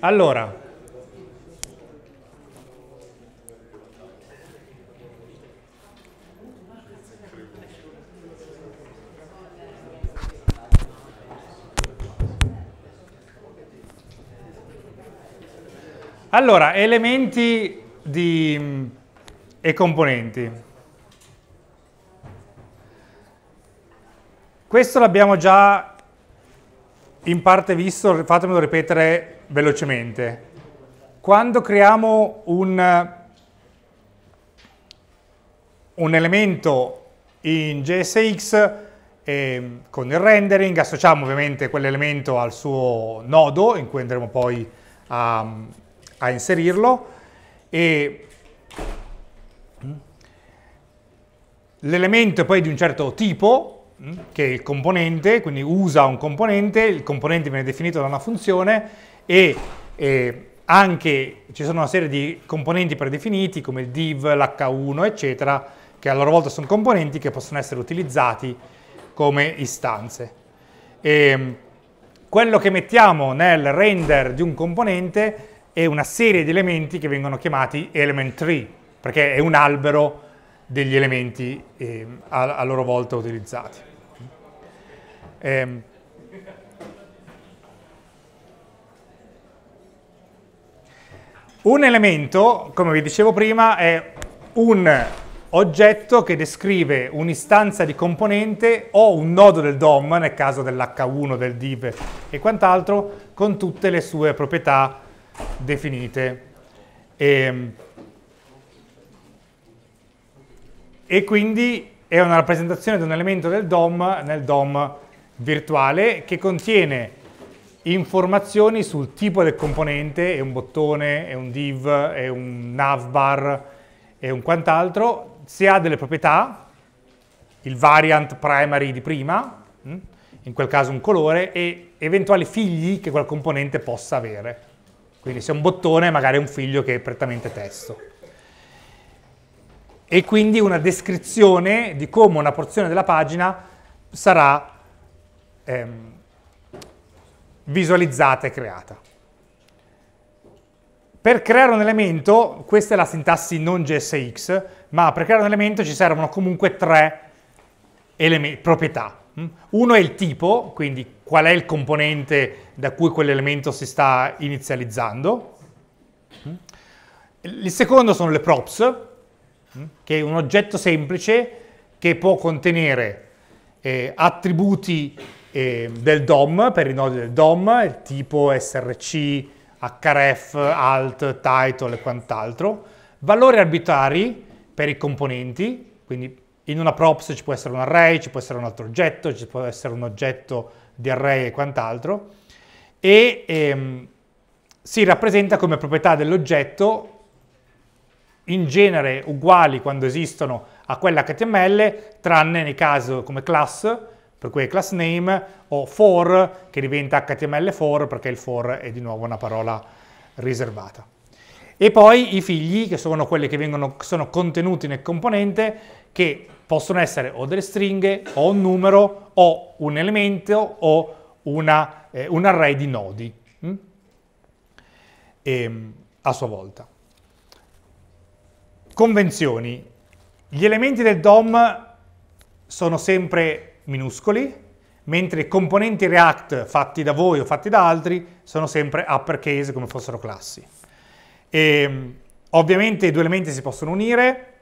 Allora, Allora, elementi di, e componenti. Questo l'abbiamo già in parte visto, fatemelo ripetere velocemente. Quando creiamo un, un elemento in JSX eh, con il rendering, associamo ovviamente quell'elemento al suo nodo in cui andremo poi a, a inserirlo e l'elemento è poi di un certo tipo mm, che è il componente, quindi usa un componente, il componente viene definito da una funzione e eh, anche ci sono una serie di componenti predefiniti come il div, l'h1 eccetera che a loro volta sono componenti che possono essere utilizzati come istanze. E, ehm, quello che mettiamo nel render di un componente è una serie di elementi che vengono chiamati element tree perché è un albero degli elementi eh, a, a, loro volta utilizzati. Eh, Un elemento, come vi dicevo prima, è un oggetto che descrive un'istanza di componente o un nodo del DOM, nel caso dell'H1, del div e quant'altro, con tutte le sue proprietà definite. E, ehm, e quindi è una rappresentazione di un elemento del DOM nel DOM virtuale che contiene informazioni sul tipo del componente, è un bottone, è un div, è un navbar è un quant'altro, se ha delle proprietà, il variant primary di prima, mm, in quel caso un colore, e eventuali figli che quel componente possa avere. Quindi se è un bottone magari è un figlio che è prettamente testo. E quindi una descrizione di come una porzione della pagina sarà ehm, visualizzata e creata. Per creare un elemento, questa è la sintassi non JSX, ma per creare un elemento ci servono comunque tre proprietà. Uno è il tipo, quindi qual è il componente da cui quell'elemento si sta inizializzando. Il secondo sono le props, che è un oggetto semplice che può contenere eh, attributi Ehm, del DOM, per i nodi del DOM, tipo src, href, alt, title e quant'altro, valori arbitrari per i componenti, quindi in una props ci può essere un array, ci può essere un altro oggetto, ci può essere un oggetto di array e quant'altro, e ehm, si rappresenta come proprietà dell'oggetto in genere uguali quando esistono a quella HTML, tranne nel caso come class per cui è class name o for che diventa html for perché il for è di nuovo una parola riservata. E poi i figli, che sono quelli che vengono, sono contenuti nel componente, che possono essere o delle stringhe, o un numero, o un elemento, o una, eh, un array di nodi mm? e, ehm, a sua volta. Convenzioni. Gli elementi del DOM sono sempre minuscoli, mentre i componenti React fatti da voi o fatti da altri sono sempre uppercase come fossero classi. E, mm, ovviamente i due elementi si possono unire,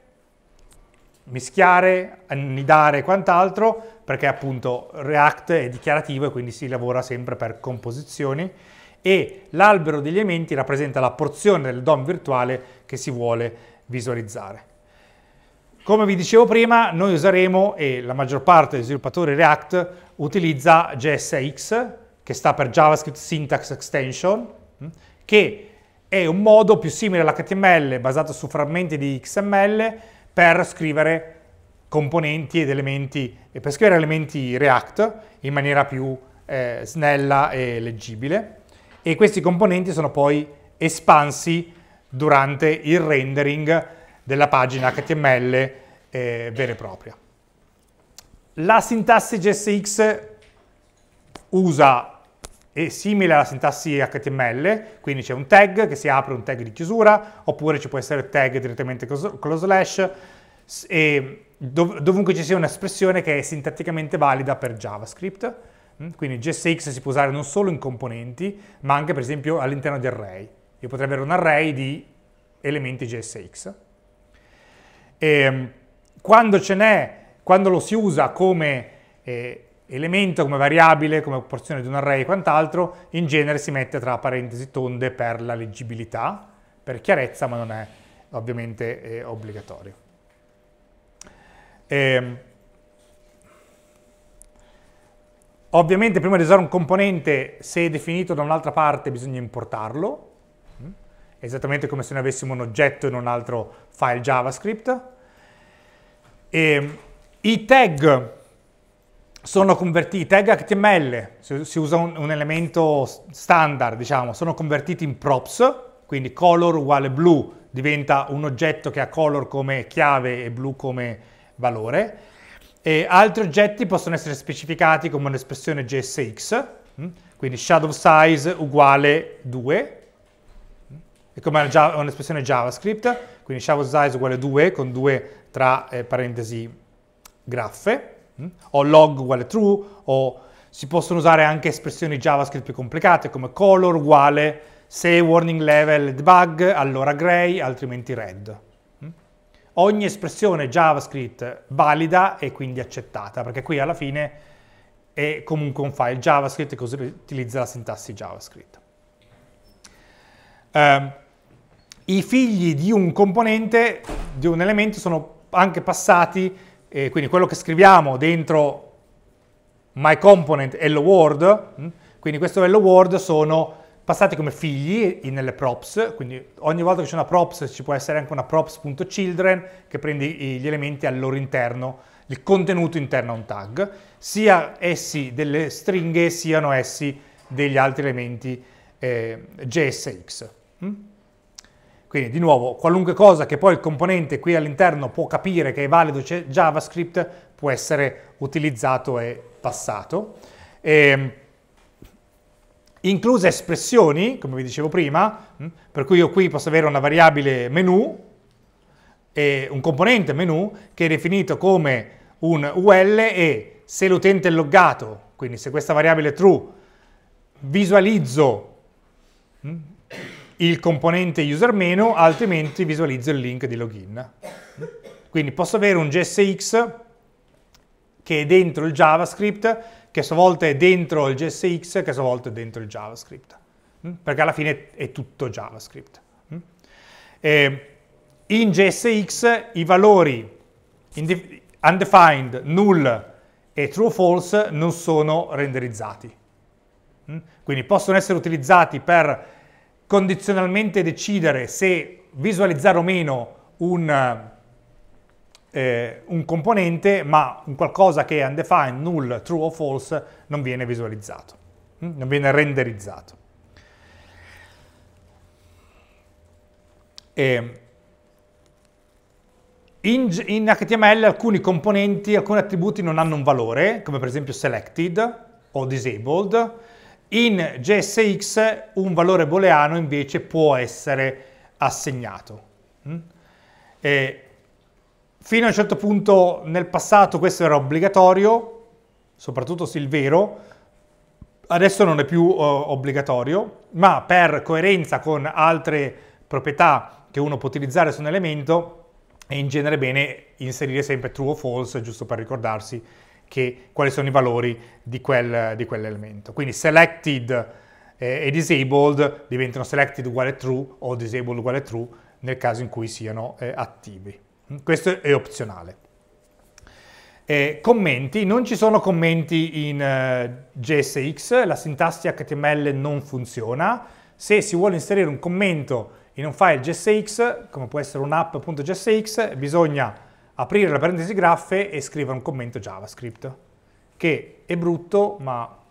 mischiare, annidare e quant'altro, perché appunto React è dichiarativo e quindi si lavora sempre per composizioni e l'albero degli elementi rappresenta la porzione del DOM virtuale che si vuole visualizzare. Come vi dicevo prima, noi useremo, e la maggior parte degli sviluppatori React utilizza JSX, che sta per JavaScript Syntax Extension, mm, che è un modo più simile all'HTML, basato su frammenti di XML, per scrivere componenti ed elementi, e per scrivere elementi React in maniera più eh, snella e leggibile. E questi componenti sono poi espansi durante il rendering della pagina HTML eh, vera e propria. La sintassi JSX usa è simile alla sintassi HTML, quindi c'è un tag che si apre, un tag di chiusura, oppure ci può essere tag direttamente con lo slash, e dov dovunque ci sia un'espressione che è sintatticamente valida per JavaScript, mm, quindi JSX si può usare non solo in componenti, ma anche per esempio all'interno di array. Io potrei avere un array di elementi JSX. Eh, quando ce n'è, quando lo si usa come eh, elemento, come variabile, come porzione di un array e quant'altro, in genere si mette tra parentesi tonde per la leggibilità, per chiarezza, ma non è ovviamente eh, obbligatorio. Eh, ovviamente prima di usare un componente, se è definito da un'altra parte, bisogna importarlo, esattamente come se ne avessimo un oggetto in un altro file JavaScript. E I tag sono convertiti, i tag HTML, si usa un, un elemento standard, diciamo, sono convertiti in props, quindi color uguale blu diventa un oggetto che ha color come chiave e blu come valore. E altri oggetti possono essere specificati come un'espressione JSX, mm? quindi shadow size uguale 2, è come un'espressione JavaScript, quindi shower size uguale 2 con 2 tra eh, parentesi graffe, mm? o log uguale true, o si possono usare anche espressioni JavaScript più complicate come color uguale se warning level debug, allora gray, altrimenti red. Mm? Ogni espressione JavaScript valida e quindi accettata, perché qui alla fine è comunque un file JavaScript e così utilizza la sintassi JavaScript. Um, i figli di un componente, di un elemento, sono anche passati, eh, quindi quello che scriviamo dentro my component hello world, mm, quindi questo hello world sono passati come figli nelle props, quindi ogni volta che c'è una props ci può essere anche una props.children che prende gli elementi al loro interno, il contenuto interno a un tag, sia essi delle stringhe, siano essi degli altri elementi eh, JSX. Quindi di nuovo, qualunque cosa che poi il componente qui all'interno può capire che è valido JavaScript può essere utilizzato e passato. E, ehm, incluse espressioni, come vi dicevo prima, hm, per cui io qui posso avere una variabile menu, e un componente menu che è definito come un UL e se l'utente è loggato, quindi se questa variabile è true, visualizzo hm, il componente user meno, altrimenti visualizzo il link di login. Quindi posso avere un JSX che è dentro il JavaScript, che a sua volta è dentro il JSX, che a sua volta è dentro il JavaScript. Mm? Perché alla fine è tutto JavaScript. Mm? in JSX i valori undefined, null e true false non sono renderizzati. Mm? Quindi possono essere utilizzati per condizionalmente decidere se visualizzare o meno un, eh, eh un componente, ma un qualcosa che è undefined, null, true o false, non viene visualizzato, mm? non viene renderizzato. Eh, in, in, HTML alcuni componenti, alcuni attributi non hanno un valore, come per esempio selected o disabled, in GSX un valore booleano invece può essere assegnato. Mm? E fino a un certo punto nel passato questo era obbligatorio, soprattutto Silvero, adesso non è più uh, obbligatorio, ma per coerenza con altre proprietà che uno può utilizzare su un elemento è in genere bene inserire sempre true o false, giusto per ricordarsi che, quali sono i valori di, quel, di quell'elemento. Quindi selected e disabled diventano selected uguale true o disabled uguale true nel caso in cui siano eh, attivi. Mm, questo è opzionale. Eh, commenti, non ci sono commenti in eh, JSX, la sintassi HTML non funziona. Se si vuole inserire un commento in un file JSX, come può essere un app.jsx, bisogna aprire la parentesi graffe e scrivere un commento JavaScript, che è brutto, ma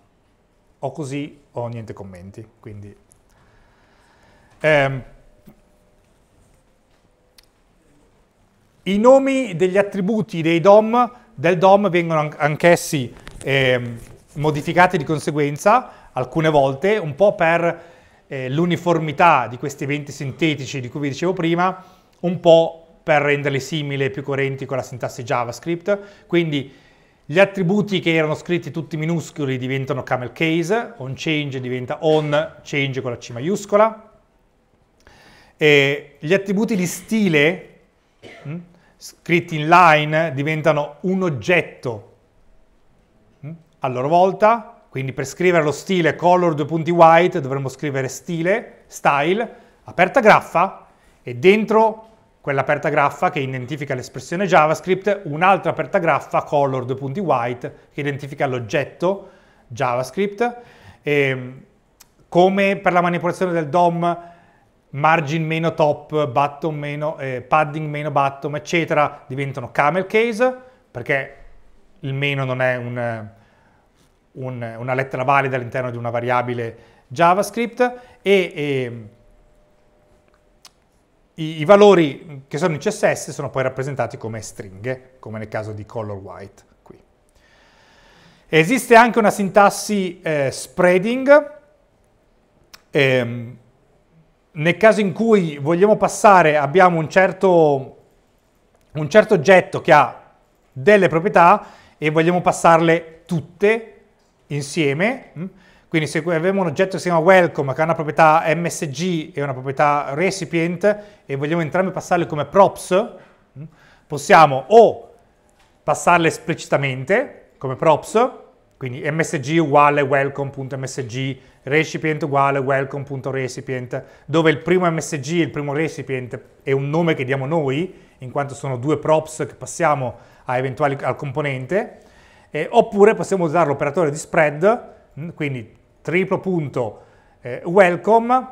o così o niente commenti, quindi... Ehm. I nomi degli attributi dei DOM, del DOM vengono anch'essi eh, modificati di conseguenza, alcune volte, un po' per eh, l'uniformità di questi eventi sintetici di cui vi dicevo prima, un po' per renderli simili e più coerenti con la sintassi JavaScript. Quindi gli attributi che erano scritti tutti minuscoli diventano camel case, on change diventa on change con la C maiuscola. E gli attributi di stile mh, mm, scritti in line diventano un oggetto mh, mm, a loro volta. Quindi per scrivere lo stile color 2 punti white dovremmo scrivere stile, style, aperta graffa e dentro quella aperta graffa che identifica l'espressione JavaScript, un'altra aperta graffa color.white che identifica l'oggetto JavaScript. E, ehm, come per la manipolazione del DOM, margin meno top, button meno, eh, padding meno bottom, eccetera, diventano camel case, perché il meno non è un, un, una lettera valida all'interno di una variabile JavaScript, e, e ehm, i, I, valori che sono in CSS sono poi rappresentati come stringhe, come nel caso di color white qui. Esiste anche una sintassi eh, spreading, ehm, nel caso in cui vogliamo passare, abbiamo un certo, un certo oggetto che ha delle proprietà e vogliamo passarle tutte insieme, mm, quindi se abbiamo un oggetto che si chiama welcome, che ha una proprietà msg e una proprietà recipient, e vogliamo entrambi passarle come props, mm, possiamo o passarle esplicitamente come props, quindi msg uguale welcome.msg, recipient uguale welcome.recipient, dove il primo msg e il primo recipient è un nome che diamo noi, in quanto sono due props che passiamo al componente, eh, oppure possiamo usare l'operatore di spread, mm, quindi triplo.welcome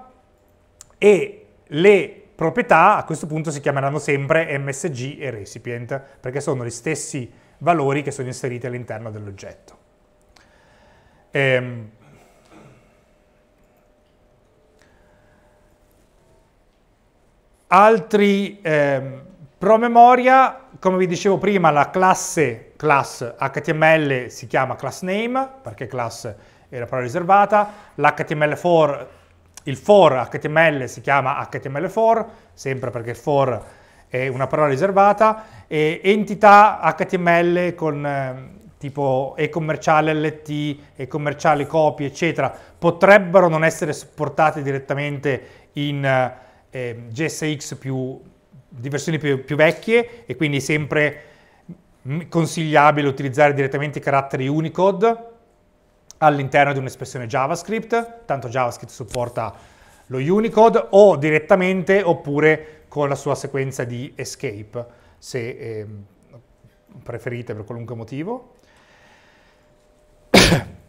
eh, e le proprietà a questo punto si chiameranno sempre msg e recipient perché sono gli stessi valori che sono inseriti all'interno dell'oggetto. Ehm. Altri ehm, promemoria, come vi dicevo prima, la classe class HTML si chiama class name perché class è la parola riservata, l'HTML4, il for HTML si chiama HTML4, sempre perché for è una parola riservata, e entità HTML con eh, tipo e-commerciale LT, e-commerciale copy, eccetera, potrebbero non essere supportate direttamente in eh, GSX più, di versioni più, più vecchie e quindi sempre consigliabile utilizzare direttamente i caratteri Unicode all'interno di un'espressione JavaScript, tanto JavaScript supporta lo Unicode, o direttamente oppure con la sua sequenza di escape, se eh, preferite per qualunque motivo.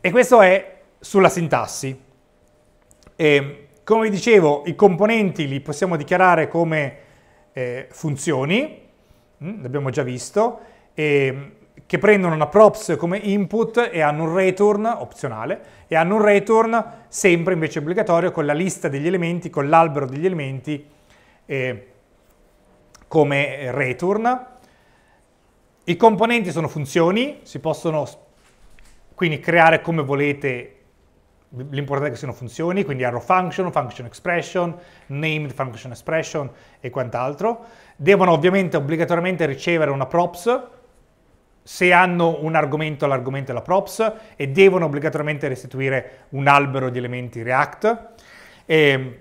e questo è sulla sintassi. E, ehm, come vi dicevo, i componenti li possiamo dichiarare come eh, funzioni, mm, l'abbiamo già visto, e ehm, che prendono una props come input e hanno un return opzionale e hanno un return sempre invece obbligatorio con la lista degli elementi, con l'albero degli elementi eh, come return. I componenti sono funzioni, si possono quindi creare come volete, l'importante è che siano funzioni, quindi arrow function, function expression, named function expression e quant'altro. Devono ovviamente obbligatoriamente ricevere una props, se hanno un argomento, l'argomento è la props e devono obbligatoriamente restituire un albero di elementi React. E,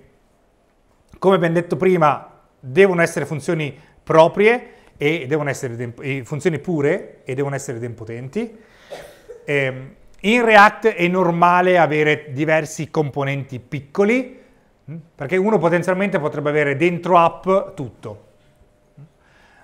come ben detto prima, devono essere funzioni proprie e devono essere funzioni pure e devono essere dempotenti. in React è normale avere diversi componenti piccoli, mm, perché uno potenzialmente potrebbe avere dentro app tutto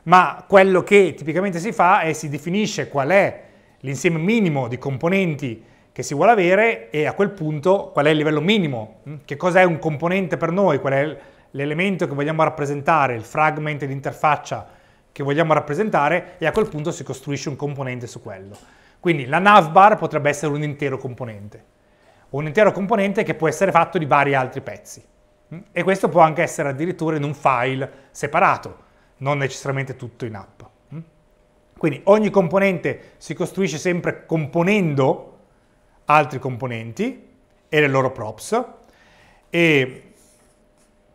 ma quello che tipicamente si fa è si definisce qual è l'insieme minimo di componenti che si vuole avere e a quel punto qual è il livello minimo, mm? che cos'è un componente per noi, qual è l'elemento che vogliamo rappresentare, il fragment, l'interfaccia che vogliamo rappresentare e a quel punto si costruisce un componente su quello. Quindi la navbar potrebbe essere un intero componente, un intero componente che può essere fatto di vari altri pezzi mm? e questo può anche essere addirittura in un file separato, non necessariamente tutto in app. Mm? Quindi ogni componente si costruisce sempre componendo altri componenti e le loro props e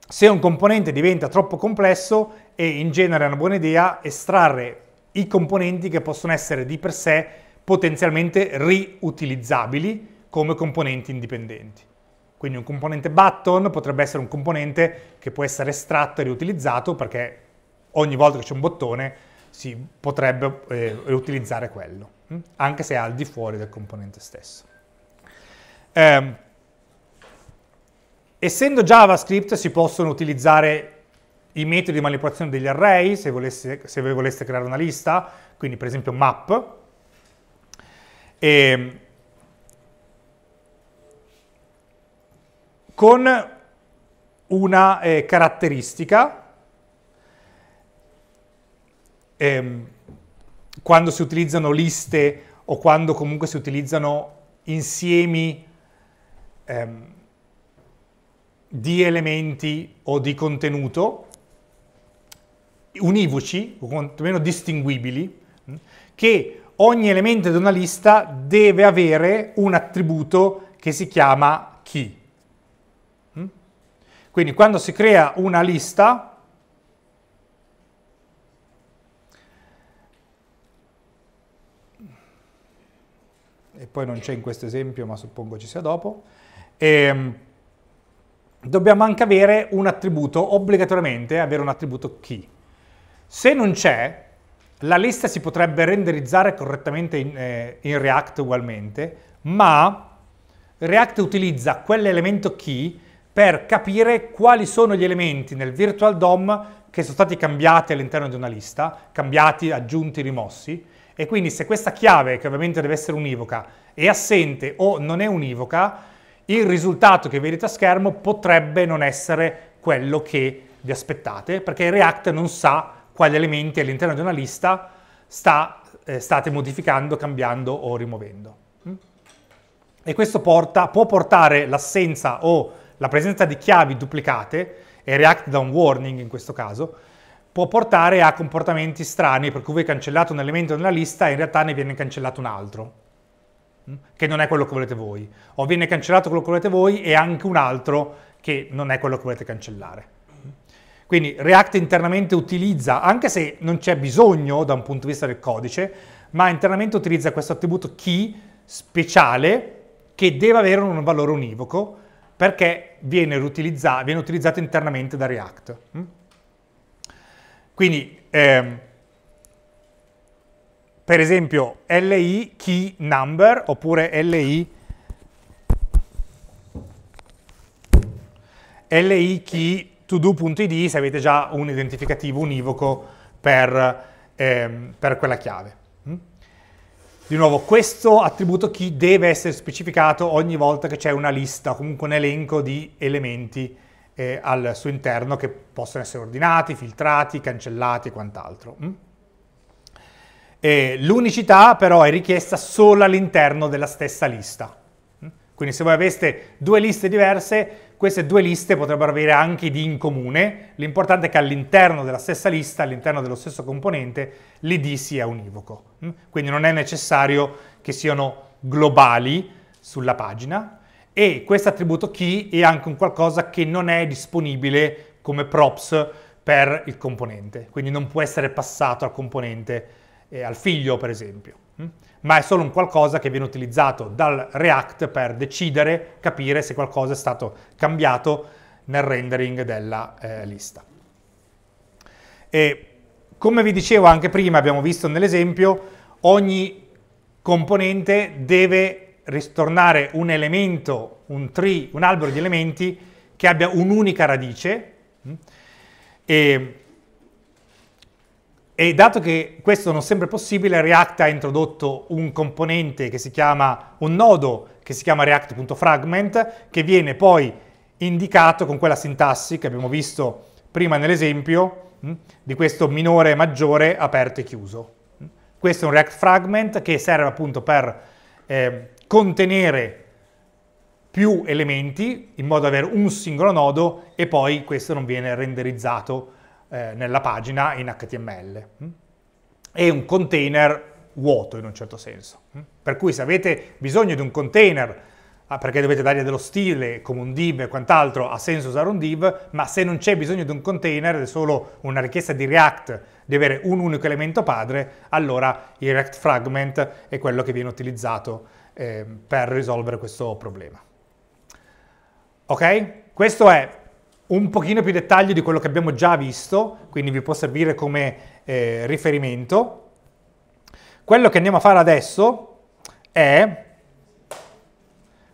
se un componente diventa troppo complesso è in genere una buona idea estrarre i componenti che possono essere di per sé potenzialmente riutilizzabili come componenti indipendenti. Quindi un componente button potrebbe essere un componente che può essere estratto e riutilizzato perché ogni volta che c'è un bottone si potrebbe eh, utilizzare quello, hm? anche se è al di fuori del componente stesso. Eh, essendo JavaScript si possono utilizzare i metodi di manipolazione degli array, se, volesse, se voi voleste creare una lista, quindi per esempio map, e ehm, con una eh, caratteristica ehm, quando si utilizzano liste o quando comunque si utilizzano insiemi ehm, di elementi o di contenuto univoci, o quantomeno distinguibili, mm, che ogni elemento di una lista deve avere un attributo che si chiama key. Mm? Quindi quando si crea una lista, e poi non c'è in questo esempio, ma suppongo ci sia dopo. E, ehm, dobbiamo anche avere un attributo, obbligatoriamente avere un attributo key. Se non c'è, la lista si potrebbe renderizzare correttamente in, eh, in React ugualmente, ma React utilizza quell'elemento key per capire quali sono gli elementi nel virtual DOM che sono stati cambiati all'interno di una lista, cambiati, aggiunti, rimossi, e quindi se questa chiave, che ovviamente deve essere univoca, è assente o non è univoca, il risultato che vedete a schermo potrebbe non essere quello che vi aspettate, perché React non sa quali elementi all'interno di una lista sta, eh, state modificando, cambiando o rimuovendo. Mm? E questo porta, può portare l'assenza o la presenza di chiavi duplicate, e React dà un warning in questo caso, può portare a comportamenti strani, per cui voi cancellate un elemento nella lista e in realtà ne viene cancellato un altro, mm, che non è quello che volete voi, o viene cancellato quello che volete voi e anche un altro che non è quello che volete cancellare. Quindi React internamente utilizza, anche se non c'è bisogno da un punto di vista del codice, ma internamente utilizza questo attributo key speciale che deve avere un valore univoco perché viene, viene utilizzato internamente da React. Mm. Quindi, ehm, per esempio, li key number oppure li, li key do.id se avete già un identificativo univoco per, ehm, per quella chiave. Mm? Di nuovo, questo attributo key deve essere specificato ogni volta che c'è una lista, comunque un elenco di elementi eh, al suo interno che possono essere ordinati, filtrati, cancellati e quant'altro. Mm? E l'unicità però è richiesta solo all'interno della stessa lista. Mm? Quindi se voi aveste due liste diverse, queste due liste potrebbero avere anche di in comune, l'importante è che all'interno della stessa lista, all'interno dello stesso componente, l'id sia univoco. Mm? Quindi non è necessario che siano globali sulla pagina, e questo attributo key è anche un qualcosa che non è disponibile come props per il componente, quindi non può essere passato al componente, eh, al figlio per esempio, mm? ma è solo un qualcosa che viene utilizzato dal React per decidere, capire se qualcosa è stato cambiato nel rendering della eh, lista. E come vi dicevo anche prima, abbiamo visto nell'esempio, ogni componente deve ristornare un elemento, un tree, un albero di elementi che abbia un'unica radice. Mm, e, e, dato che questo non è sempre possibile, React ha introdotto un componente che si chiama, un nodo che si chiama react.fragment, che viene poi indicato con quella sintassi che abbiamo visto prima nell'esempio, mm, di questo minore e maggiore aperto e chiuso. Mm. Questo è un React Fragment che serve appunto per eh, contenere più elementi in modo da avere un singolo nodo e poi questo non viene renderizzato eh, nella pagina in HTML. Mm? È un container vuoto in un certo senso. Mm? Per cui se avete bisogno di un container ah, perché dovete dargli dello stile come un div e quant'altro, ha senso usare un div, ma se non c'è bisogno di un container ed è solo una richiesta di React di avere un unico elemento padre, allora il React Fragment è quello che viene utilizzato eh, per risolvere questo problema. Ok? Questo è un pochino più dettaglio di quello che abbiamo già visto, quindi vi può servire come eh, riferimento. Quello che andiamo a fare adesso è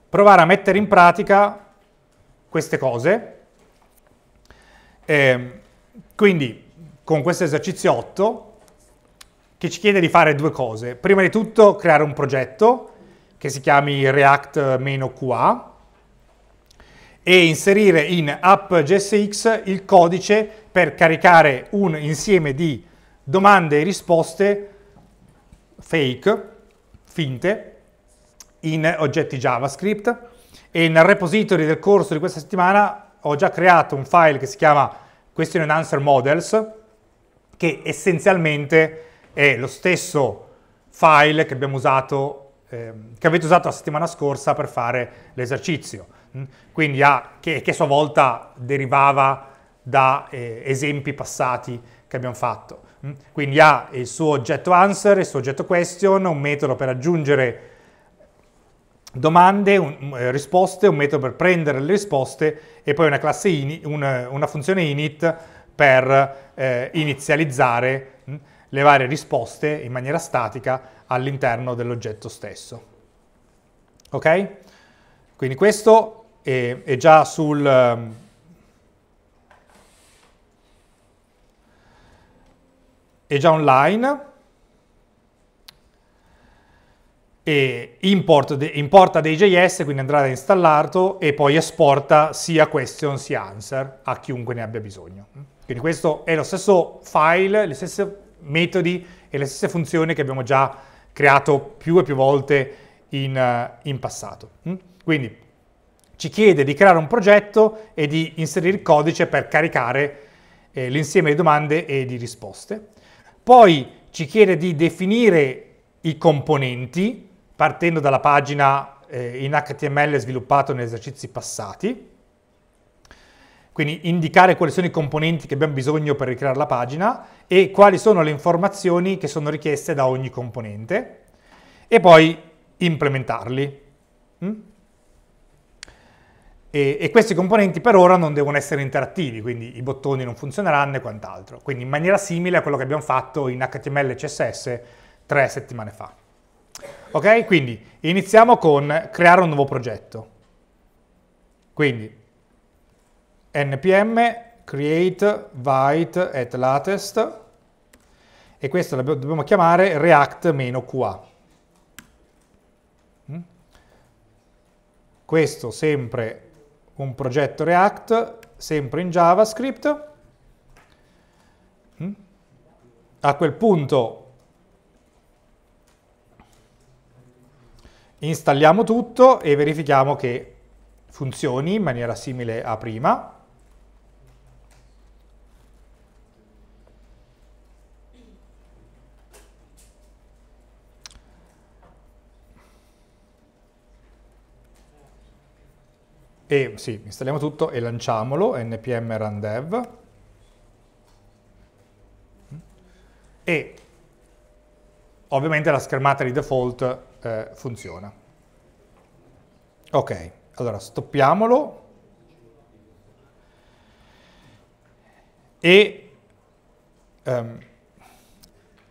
provare a mettere in pratica queste cose. Eh, quindi con questo esercizio 8 che ci chiede di fare due cose. Prima di tutto creare un progetto che si chiami React-QA e inserire in app.jsx il codice per caricare un insieme di domande e risposte fake, finte, in oggetti JavaScript e nel repository del corso di questa settimana ho già creato un file che si chiama Question and Answer Models che essenzialmente è lo stesso file che abbiamo usato Ehm, che avete usato la settimana scorsa per fare l'esercizio, mm? quindi a, che, che, a sua volta derivava da eh, esempi passati che abbiamo fatto. Mm? Quindi ha il suo oggetto answer, il suo oggetto question, un metodo per aggiungere domande, un, eh, risposte, un metodo per prendere le risposte e poi una, in, una, una funzione init per eh, inizializzare mh, mm, le varie risposte in maniera statica all'interno dell'oggetto stesso. Ok? Quindi questo è, è già sul... Ehm, è già online e import, de, importa dei JS, quindi andrà ad installarlo e poi esporta sia question sia answer a chiunque ne abbia bisogno. Quindi questo è lo stesso file, le stesse metodi e le stesse funzioni che abbiamo già creato più e più volte in, eh, in passato. Mm? Quindi ci chiede di creare un progetto e di inserire il codice per caricare eh, l'insieme di domande e di risposte. Poi ci chiede di definire i componenti partendo dalla pagina eh, in HTML sviluppato negli esercizi passati quindi indicare quali sono i componenti che abbiamo bisogno per ricreare la pagina e quali sono le informazioni che sono richieste da ogni componente e poi implementarli. Mm? E, e questi componenti per ora non devono essere interattivi, quindi i bottoni non funzioneranno e quant'altro. Quindi in maniera simile a quello che abbiamo fatto in HTML e CSS tre settimane fa. Ok? Quindi iniziamo con creare un nuovo progetto. Quindi npm create write at latest e questo lo dobbiamo chiamare react-qa. Mm? Questo sempre un progetto React, sempre in JavaScript. Mm? A quel punto installiamo tutto e verifichiamo che funzioni in maniera simile a prima. e sì, installiamo tutto e lanciamolo, npm run dev e ovviamente la schermata di default eh, funziona. Ok, allora stoppiamolo e ehm,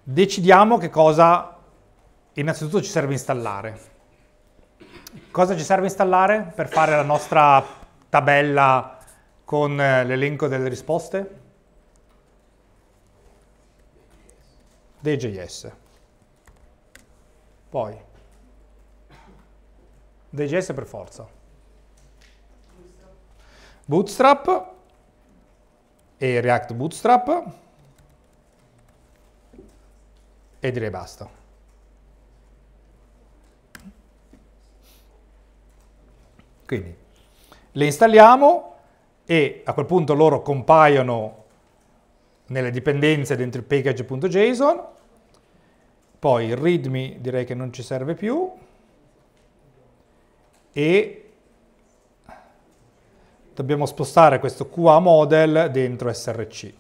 decidiamo che cosa innanzitutto ci serve installare. Cosa ci serve installare per fare la nostra tabella con eh, l'elenco delle risposte? DJS. Poi, DJS per forza. Bootstrap e React Bootstrap e direi basta. Quindi le installiamo e a quel punto loro compaiono nelle dipendenze dentro il package.json, poi il readme direi che non ci serve più e dobbiamo spostare questo QA model dentro src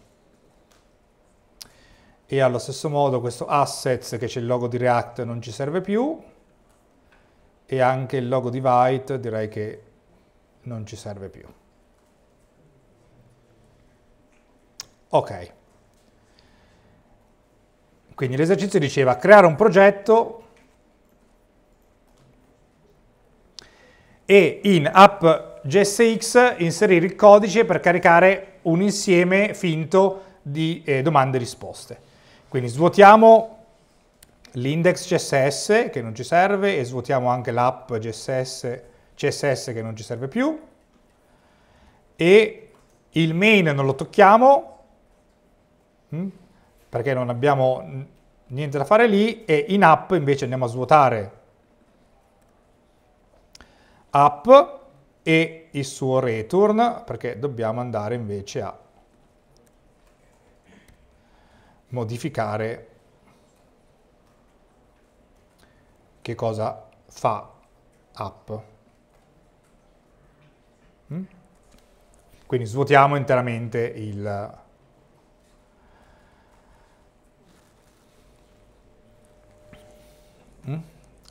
e allo stesso modo questo assets che c'è il logo di React non ci serve più e anche il logo di Byte direi che non ci serve più. Ok. Quindi l'esercizio diceva creare un progetto e in app.jsx inserire il codice per caricare un insieme finto di eh, domande e risposte. Quindi svuotiamo l'index CSS che non ci serve e svuotiamo anche l'app CSS, CSS che non ci serve più e il main non lo tocchiamo mm, perché non abbiamo niente da fare lì e in app invece andiamo a svuotare app e il suo return perché dobbiamo andare invece a modificare che cosa fa app. Mm? Quindi svuotiamo interamente il, mm?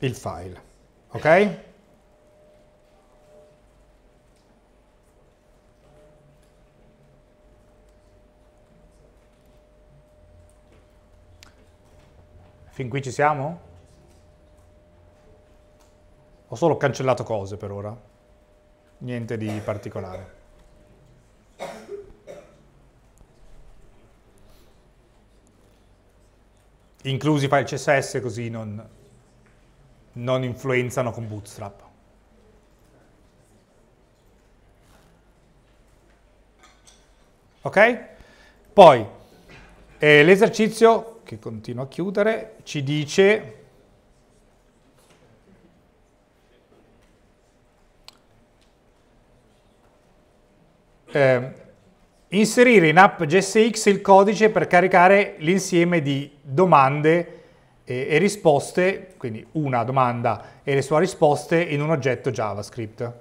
il file. Ok? Fin qui ci siamo? Ho solo cancellato cose per ora, niente di particolare. Inclusi i file CSS così non, non influenzano con Bootstrap. Ok? Poi eh, l'esercizio, che continua a chiudere, ci dice eh, inserire in app GSX il codice per caricare l'insieme di domande e, e risposte, quindi una domanda e le sue risposte in un oggetto JavaScript.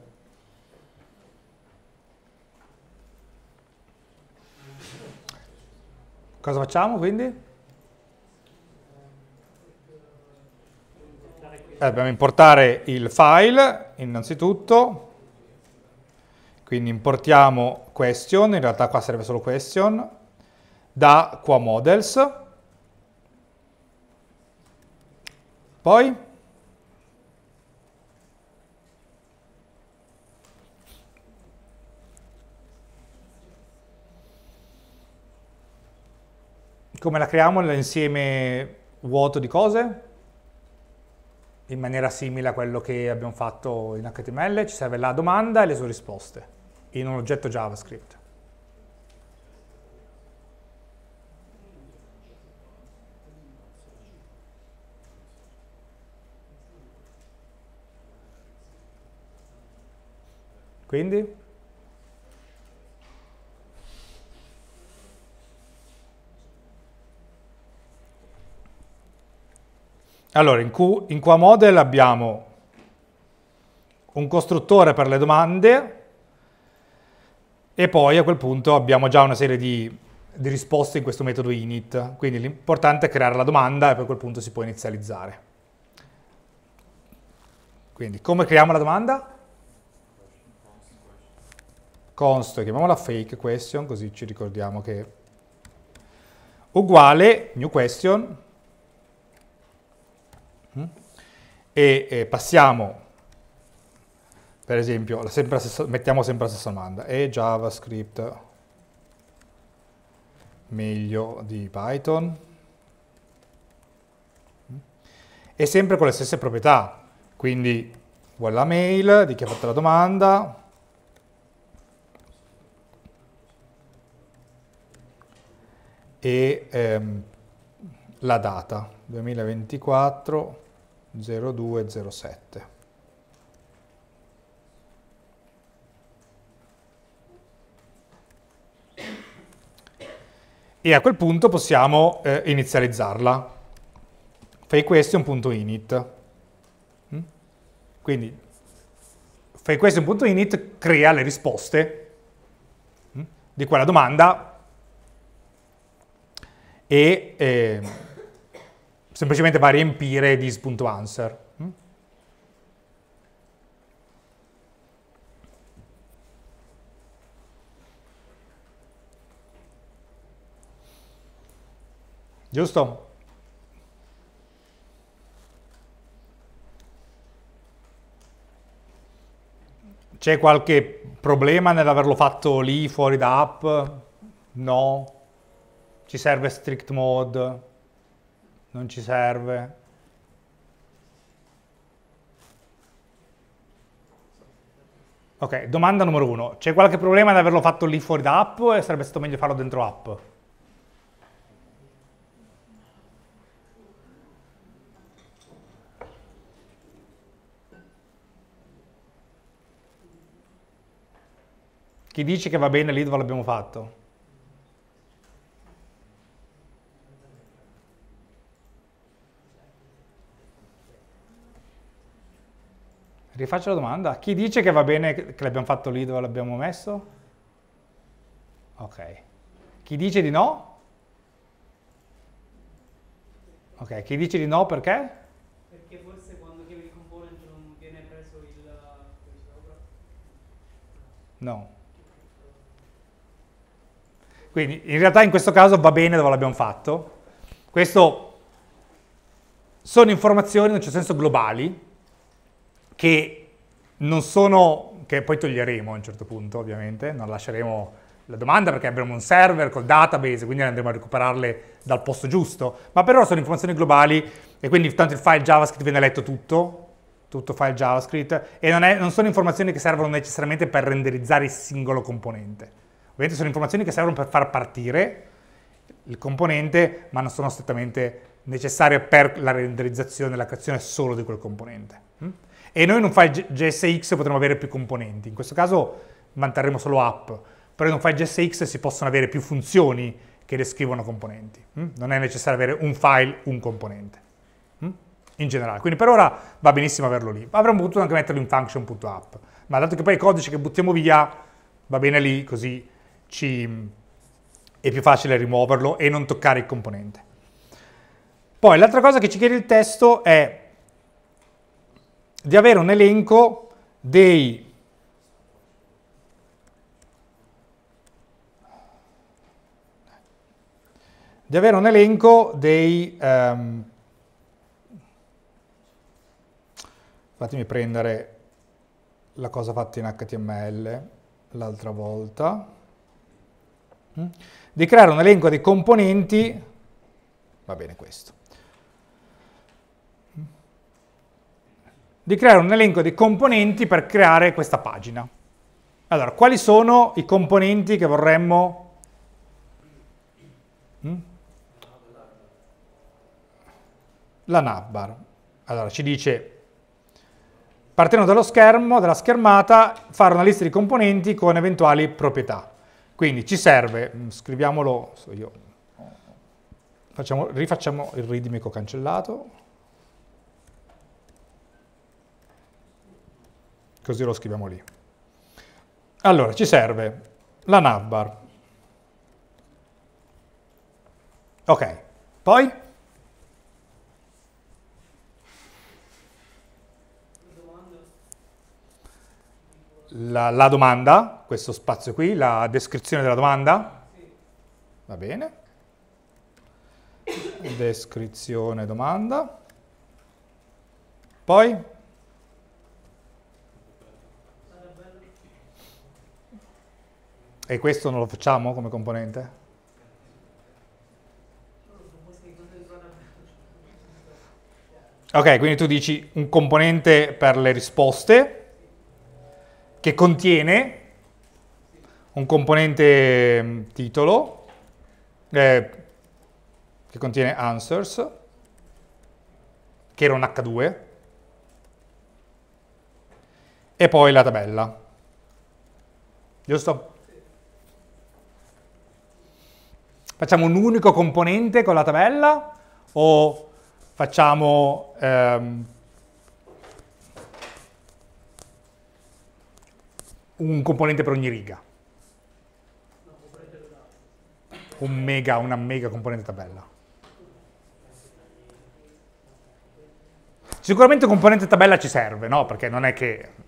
Cosa facciamo quindi? Eh, dobbiamo importare il file innanzitutto quindi importiamo question, in realtà qua serve solo question, da qua models. Poi come la creiamo l'insieme vuoto di cose? In maniera simile a quello che abbiamo fatto in HTML, ci serve la domanda e le sue risposte in un oggetto JavaScript. Quindi? Allora, in, Q, in QAModel abbiamo un costruttore per le domande, e poi a quel punto abbiamo già una serie di, di risposte in questo metodo init, quindi l'importante è creare la domanda e poi a quel punto si può inizializzare. Quindi come creiamo la domanda? Const, chiamiamola fake question, così ci ricordiamo che uguale new question mm, e, e passiamo per esempio, sempre stessa, mettiamo sempre la stessa domanda, è JavaScript meglio di Python? E sempre con le stesse proprietà, quindi vuole la mail di chi ha fatto la domanda, e ehm, la data 2024 0207 e a quel punto possiamo eh, inizializzarla. FakeQuestion.init. Mm? Quindi fai FakeQuestion.init crea le risposte mm, di quella domanda e eh, semplicemente va a riempire this.answer. Giusto? C'è qualche problema nell'averlo fatto lì fuori da app? No. Ci serve strict mode? Non ci serve. Ok, domanda numero uno. C'è qualche problema nell'averlo fatto lì fuori da app o sarebbe stato meglio farlo dentro app? Chi dice che va bene l'IDVA l'abbiamo fatto? Rifaccio la domanda. Chi dice che va bene che l'abbiamo fatto l'IDVA l'abbiamo messo? Ok. Chi dice di no? Ok, chi dice di no perché? Perché forse quando chiami il component non viene preso il... No. Quindi in realtà in questo caso va bene dove l'abbiamo fatto. Questo sono informazioni, in un certo senso, globali, che non sono, che poi toglieremo a un certo punto, ovviamente, non lasceremo la domanda perché abbiamo un server col database, quindi andremo a recuperarle dal posto giusto, ma per ora sono informazioni globali e quindi tanto il file JavaScript viene letto tutto, tutto file JavaScript, e non, è, non sono informazioni che servono necessariamente per renderizzare il singolo componente. Ovviamente sono informazioni che servono per far partire il componente, ma non sono strettamente necessarie per la renderizzazione la creazione solo di quel componente. Mm? E noi in un file JSX potremmo avere più componenti, in questo caso manterremo solo app, però in un file JSX si possono avere più funzioni che descrivono componenti. Mm? Non è necessario avere un file, un componente, mm? in generale. Quindi per ora va benissimo averlo lì. Avremmo potuto anche metterlo in function.app, ma dato che poi i codici che buttiamo via, va bene lì, così ci, è più facile rimuoverlo e non toccare il componente. Poi l'altra cosa che ci chiede il testo è di avere un elenco dei di avere un elenco dei um, fatemi prendere la cosa fatta in HTML l'altra volta di creare un elenco di componenti, va bene questo, di creare un elenco di componenti per creare questa pagina. Allora, quali sono i componenti che vorremmo... Mm? La navbar. Allora, ci dice, partendo dallo schermo, dalla schermata, fare una lista di componenti con eventuali proprietà. Quindi ci serve, mm, scriviamolo, so io, facciamo, rifacciamo il ritmico cancellato, così lo scriviamo lì. Allora, ci serve la navbar. Ok, poi? La, la domanda questo spazio qui, la descrizione della domanda? Va bene. Descrizione domanda. Poi? E questo non lo facciamo come componente? Ok, quindi tu dici un componente per le risposte che contiene un componente mm, titolo eh, che contiene answers, che era un H2, e poi la tabella. Giusto? Facciamo un unico componente con la tabella o facciamo... Ehm, un componente per ogni riga. un mega, una mega componente tabella. Sicuramente componente tabella ci serve, no? Perché non è che...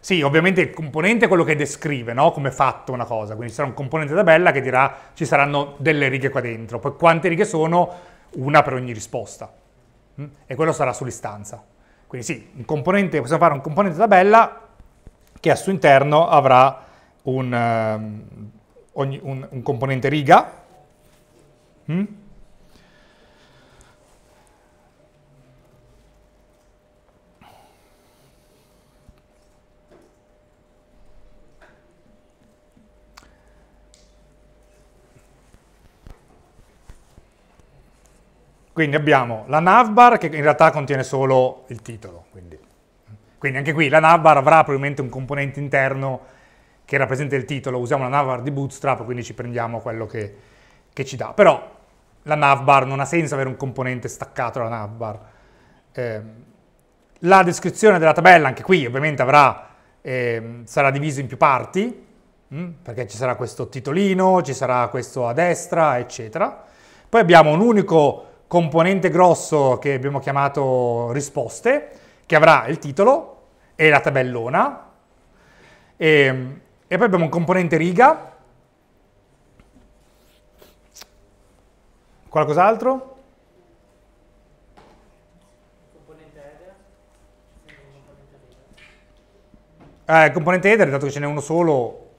Sì, ovviamente il componente è quello che descrive, no? Come è fatto una cosa. Quindi ci sarà un componente tabella che dirà ci saranno delle righe qua dentro. Poi quante righe sono? Una per ogni risposta. Mm? E quello sarà sull'istanza. Quindi sì, possiamo fare un componente tabella che al suo interno avrà un, um, ogni, un, un componente riga, mm? Quindi abbiamo la navbar che in realtà contiene solo il titolo, quindi, quindi anche qui la navbar avrà probabilmente un componente interno che rappresenta il titolo, usiamo la navbar di Bootstrap, quindi ci prendiamo quello che, che ci dà. Però la navbar non ha senso avere un componente staccato dalla navbar. Eh, la descrizione della tabella, anche qui ovviamente avrà, eh, sarà diviso in più parti, mh? Mm, perché ci sarà questo titolino, ci sarà questo a destra, eccetera. Poi abbiamo un unico componente grosso che abbiamo chiamato risposte, che avrà il titolo e la tabellona, e, ehm, e poi abbiamo un componente riga, qualcos'altro? Eh, il componente header, dato che ce n'è uno solo,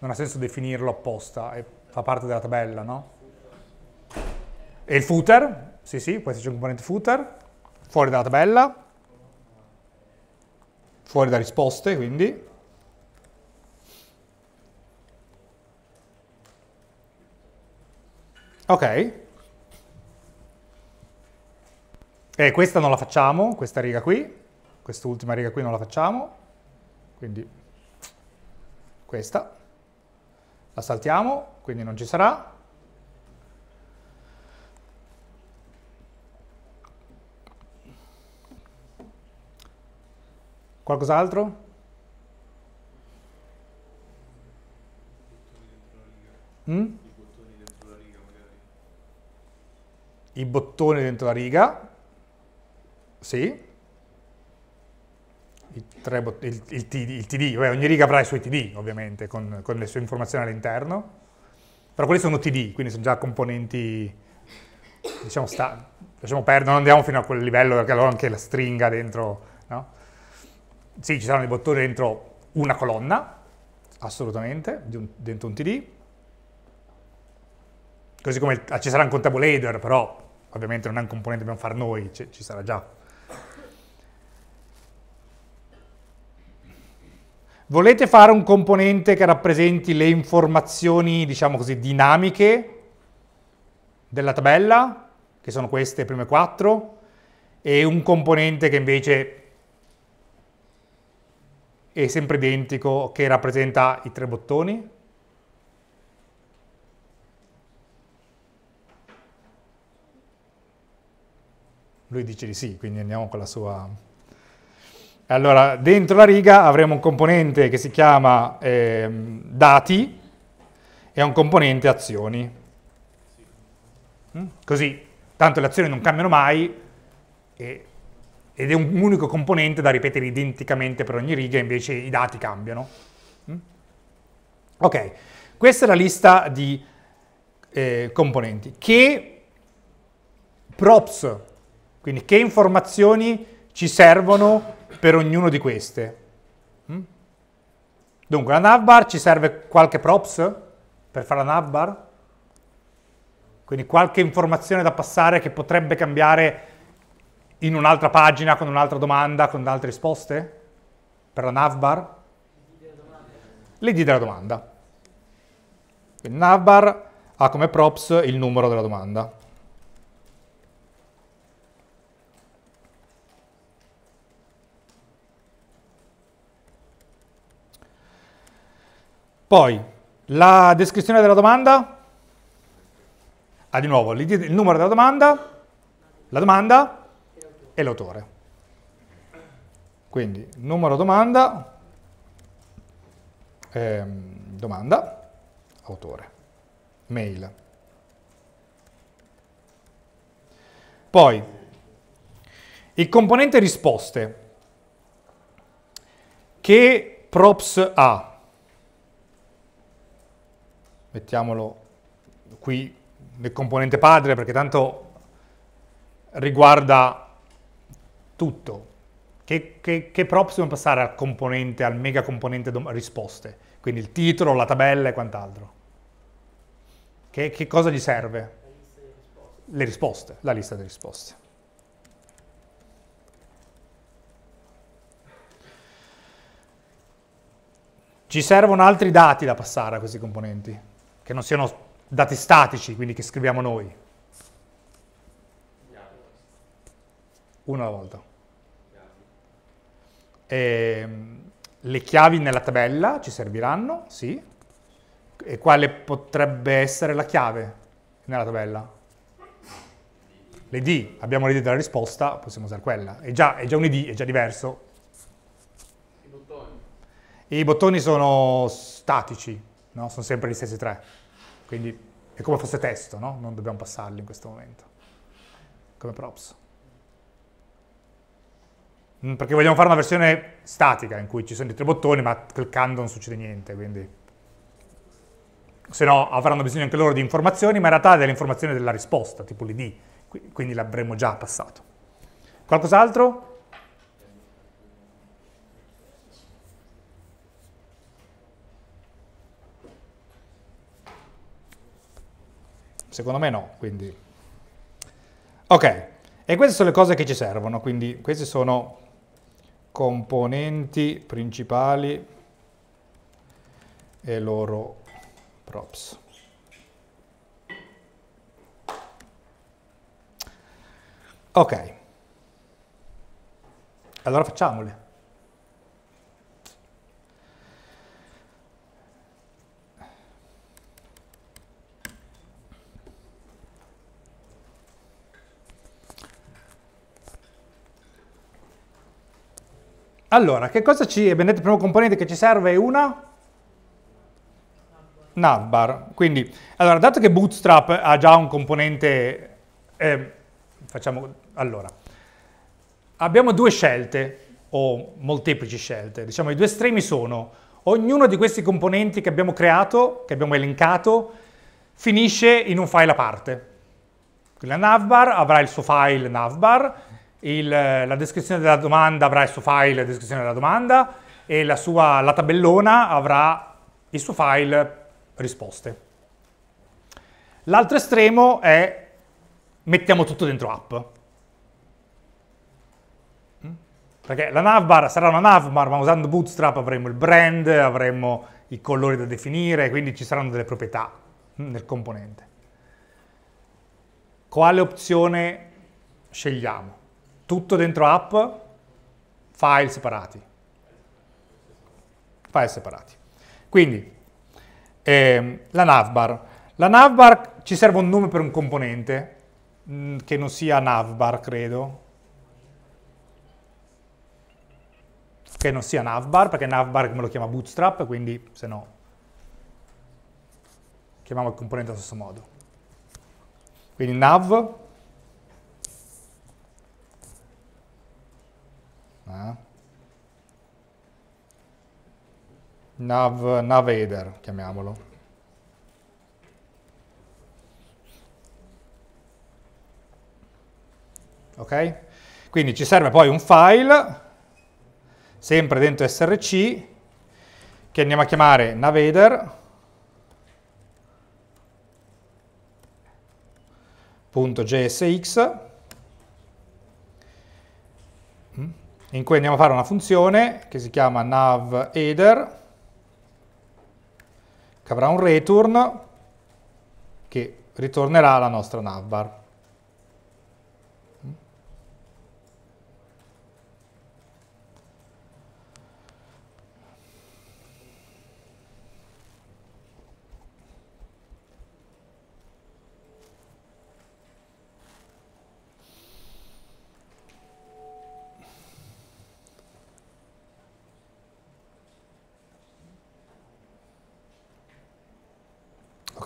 non ha senso definirlo apposta, fa parte della tabella, no? E il footer, sì sì, questo c'è un componente footer, fuori dalla tabella, fuori da risposte quindi. Ok. E questa non la facciamo, questa riga qui, quest'ultima riga qui non la facciamo, quindi questa la saltiamo, quindi non ci sarà. Qualcos'altro? Mm? I bottoni dentro la riga, sì, il, bot il, il, TD, il TD. Vabbè, ogni riga avrà i suoi TD ovviamente con, con le sue informazioni all'interno, però quelli sono TD, quindi sono già componenti, diciamo, sta, lasciamo perdere, non andiamo fino a quel livello perché allora anche la stringa dentro, no? sì, ci saranno dei bottoni dentro una colonna, assolutamente, dentro un TD. Così come ci sarà un countable header, però ovviamente non è un componente che dobbiamo fare noi, ci, ci sarà già. Volete fare un componente che rappresenti le informazioni, diciamo così, dinamiche della tabella, che sono queste prime quattro, e un componente che invece e sempre identico che rappresenta i tre bottoni. Lui dice di sì, quindi andiamo con la sua... Allora, dentro la riga avremo un componente che si chiama eh, dati e un componente azioni. Mm? Così, tanto le azioni non cambiano mai e ed è un unico componente da ripetere identicamente per ogni riga, invece i dati cambiano. Mm? Ok, questa è la lista di eh, componenti. Che props, quindi che informazioni ci servono per ognuno di queste? Mm? Dunque, la navbar ci serve qualche props per fare la navbar? Quindi qualche informazione da passare che potrebbe cambiare in un'altra pagina con un'altra domanda, con altre risposte? Per la navbar? L'id della domanda. Il navbar ha come props il numero della domanda. Poi, la descrizione della domanda. Ah, di nuovo, il numero della domanda, la domanda, e l'autore. Quindi numero domanda, ehm, domanda, autore, mail. Poi, il componente risposte, che props ha, mettiamolo qui nel componente padre perché tanto riguarda tutto. Che, che, che props dobbiamo passare al componente, al mega componente risposte? Quindi il titolo, la tabella e quant'altro. Che, che cosa gli serve? Le risposte, la lista delle risposte. Ci servono altri dati da passare a questi componenti, che non siano dati statici, quindi che scriviamo noi. una alla volta. E, ehm, le chiavi nella tabella ci serviranno, sì. E quale potrebbe essere la chiave nella tabella? Le D, abbiamo le D della risposta, possiamo usare quella. È già, è già un ID, è già diverso. I bottoni. I bottoni sono statici, no? sono sempre gli stessi tre. Quindi è come fosse testo, no? non dobbiamo passarli in questo momento. Come props. Mm, perché vogliamo fare una versione statica in cui ci sono i tre bottoni ma cliccando non succede niente, quindi se no avranno bisogno anche loro di informazioni, ma in realtà delle informazioni della risposta, tipo l'id, quindi l'avremmo già passato. Qualcos'altro? Secondo me no, quindi... Ok, e queste sono le cose che ci servono, quindi questi sono componenti principali e loro props. Ok, allora facciamole. Allora, che cosa ci... Abbiamo detto il primo componente che ci serve è una navbar. Quindi, allora, dato che Bootstrap ha già un componente... Eh, facciamo... Allora, abbiamo due scelte, o molteplici scelte. Diciamo, i due estremi sono ognuno di questi componenti che abbiamo creato, che abbiamo elencato, finisce in un file a parte. Quindi la navbar avrà il suo file navbar, il, la descrizione della domanda avrà il suo file, la descrizione della domanda e la, sua, la tabellona avrà il suo file risposte. L'altro estremo è mettiamo tutto dentro app. Mm? Perché la navbar sarà una navbar, ma usando Bootstrap avremo il brand, avremo i colori da definire, quindi ci saranno delle proprietà mm, nel componente. Quale opzione scegliamo? tutto dentro app, file separati. File separati. Quindi, ehm, la navbar. La navbar ci serve un nome per un componente, mh, mm, che non sia navbar, credo. Che non sia navbar, perché navbar me lo chiama bootstrap, quindi se no chiamiamo il componente allo stesso modo. Quindi nav eh? nav, Navader, chiamiamolo. Ok? Quindi ci serve poi un file, sempre dentro src, che andiamo a chiamare Navader. naveheader.jsx in cui andiamo a fare una funzione che si chiama navHeader che avrà un return che ritornerà la nostra navbar.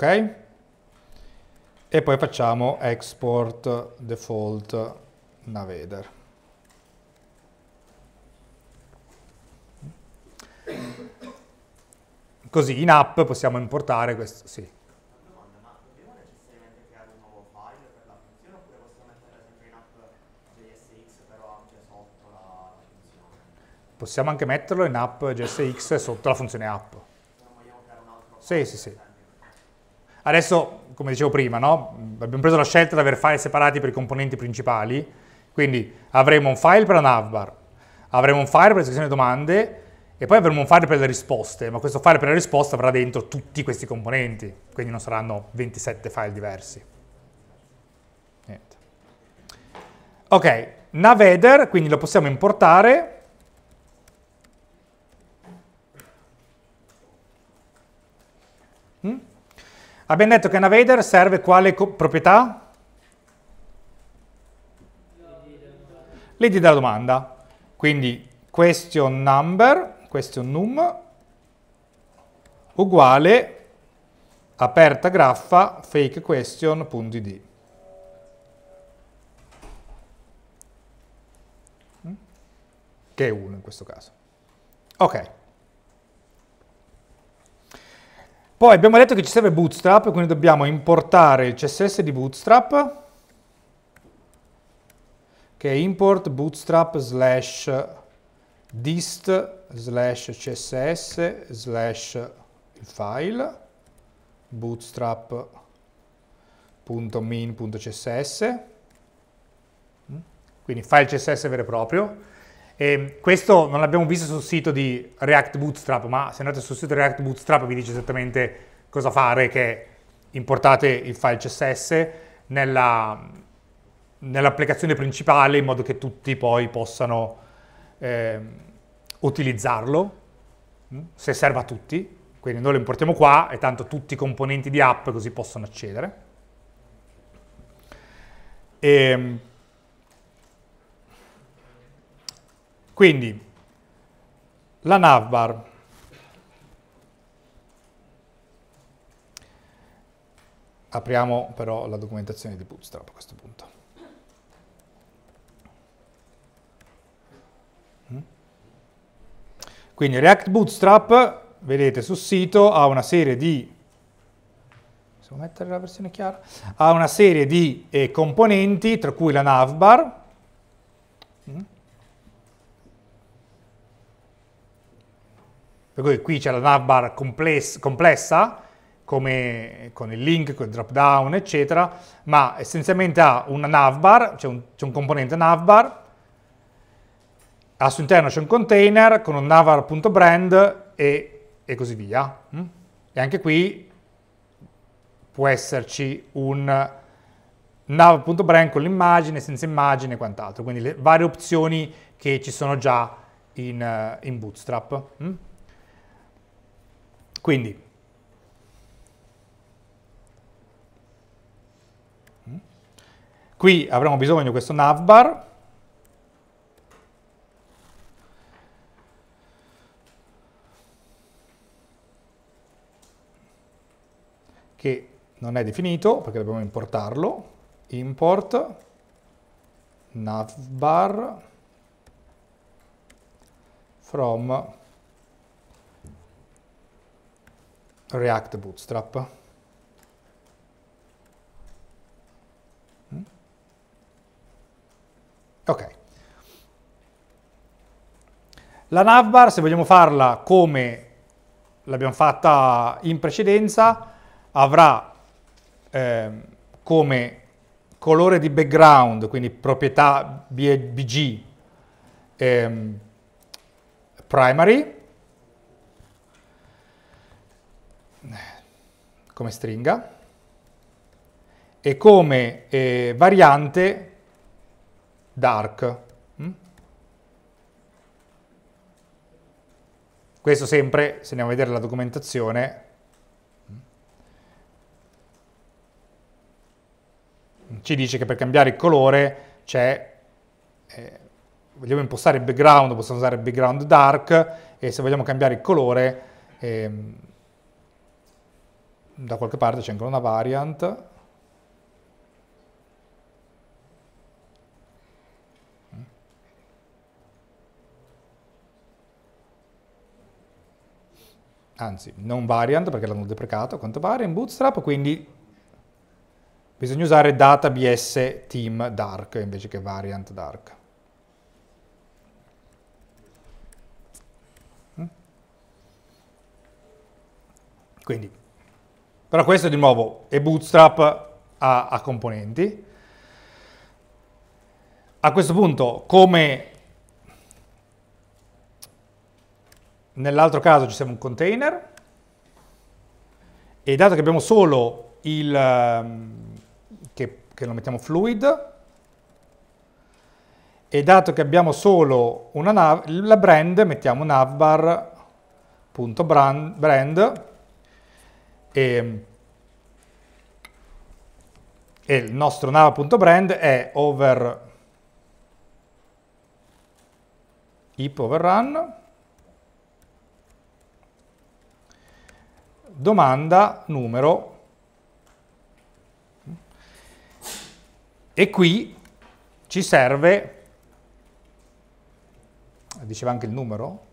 ok? E poi facciamo export default navigator. Così in app possiamo importare questo, sì. Possiamo anche metterlo in app.jsx sotto la funzione app. Sì, sì, sì. Adesso, come dicevo prima, no? abbiamo preso la scelta di avere file separati per i componenti principali, quindi avremo un file per la navbar, avremo un file per la sezione domande e poi avremo un file per le risposte, ma questo file per le risposte avrà dentro tutti questi componenti, quindi non saranno 27 file diversi. Niente. Ok, Naveheader, quindi lo possiamo importare Abbiamo detto che una Vader serve quale proprietà? L'id della domanda. Quindi question number, question num, uguale aperta graffa fake question.id. Che è 1 in questo caso. Ok. Poi abbiamo detto che ci serve Bootstrap, quindi dobbiamo importare il CSS di Bootstrap, che è import bootstrap slash dist slash css slash il file bootstrap.min.css mm? quindi file css vero e proprio e questo non l'abbiamo visto sul sito di React Bootstrap, ma se andate sul sito di React Bootstrap vi dice esattamente cosa fare, che importate il file CSS nella, nell'applicazione principale in modo che tutti poi possano eh, utilizzarlo, mm, se serve a tutti. Quindi noi lo importiamo qua e tanto tutti i componenti di app così possono accedere. E, ehm, Quindi la navbar apriamo però la documentazione di Bootstrap a questo punto. Mm? Quindi React Bootstrap, vedete sul sito, ha una serie di, una serie di eh, componenti, tra cui la navbar, Per cui qui c'è la navbar complessa, come con il link, con il drop down, eccetera, ma essenzialmente ha una navbar, c'è un, un, componente navbar, al suo interno c'è un container con un navbar.brand e, e così via. Mm? E anche qui può esserci un nav.brand con l'immagine, senza immagine e quant'altro, quindi le varie opzioni che ci sono già in, in Bootstrap. Mm? Quindi, mm. qui avremo bisogno di questo navbar, che non è definito perché dobbiamo importarlo, import navbar from React Bootstrap. Mm. Ok. La navbar, se vogliamo farla come l'abbiamo fatta in precedenza, avrà eh, come colore di background, quindi proprietà BG ehm, primary, come stringa e come eh, variante dark. Mm? Questo sempre, se andiamo a vedere la documentazione, mm, ci dice che per cambiare il colore c'è, eh, vogliamo impostare il background, possiamo usare il background dark e se vogliamo cambiare il colore eh, da qualche parte c'è ancora una variant anzi non variant perché l'hanno deprecato quanto pare in bootstrap quindi bisogna usare databs team dark invece che variant dark mm? quindi però questo di nuovo è bootstrap a, a componenti. A questo punto, come nell'altro caso ci siamo un container, e dato che abbiamo solo il, ehm, che, che lo mettiamo fluid, e dato che abbiamo solo una nav, la brand, mettiamo navbar.brand, brand, e, e il nostro nav.brand è over hip overrun domanda numero e qui ci serve diceva anche il numero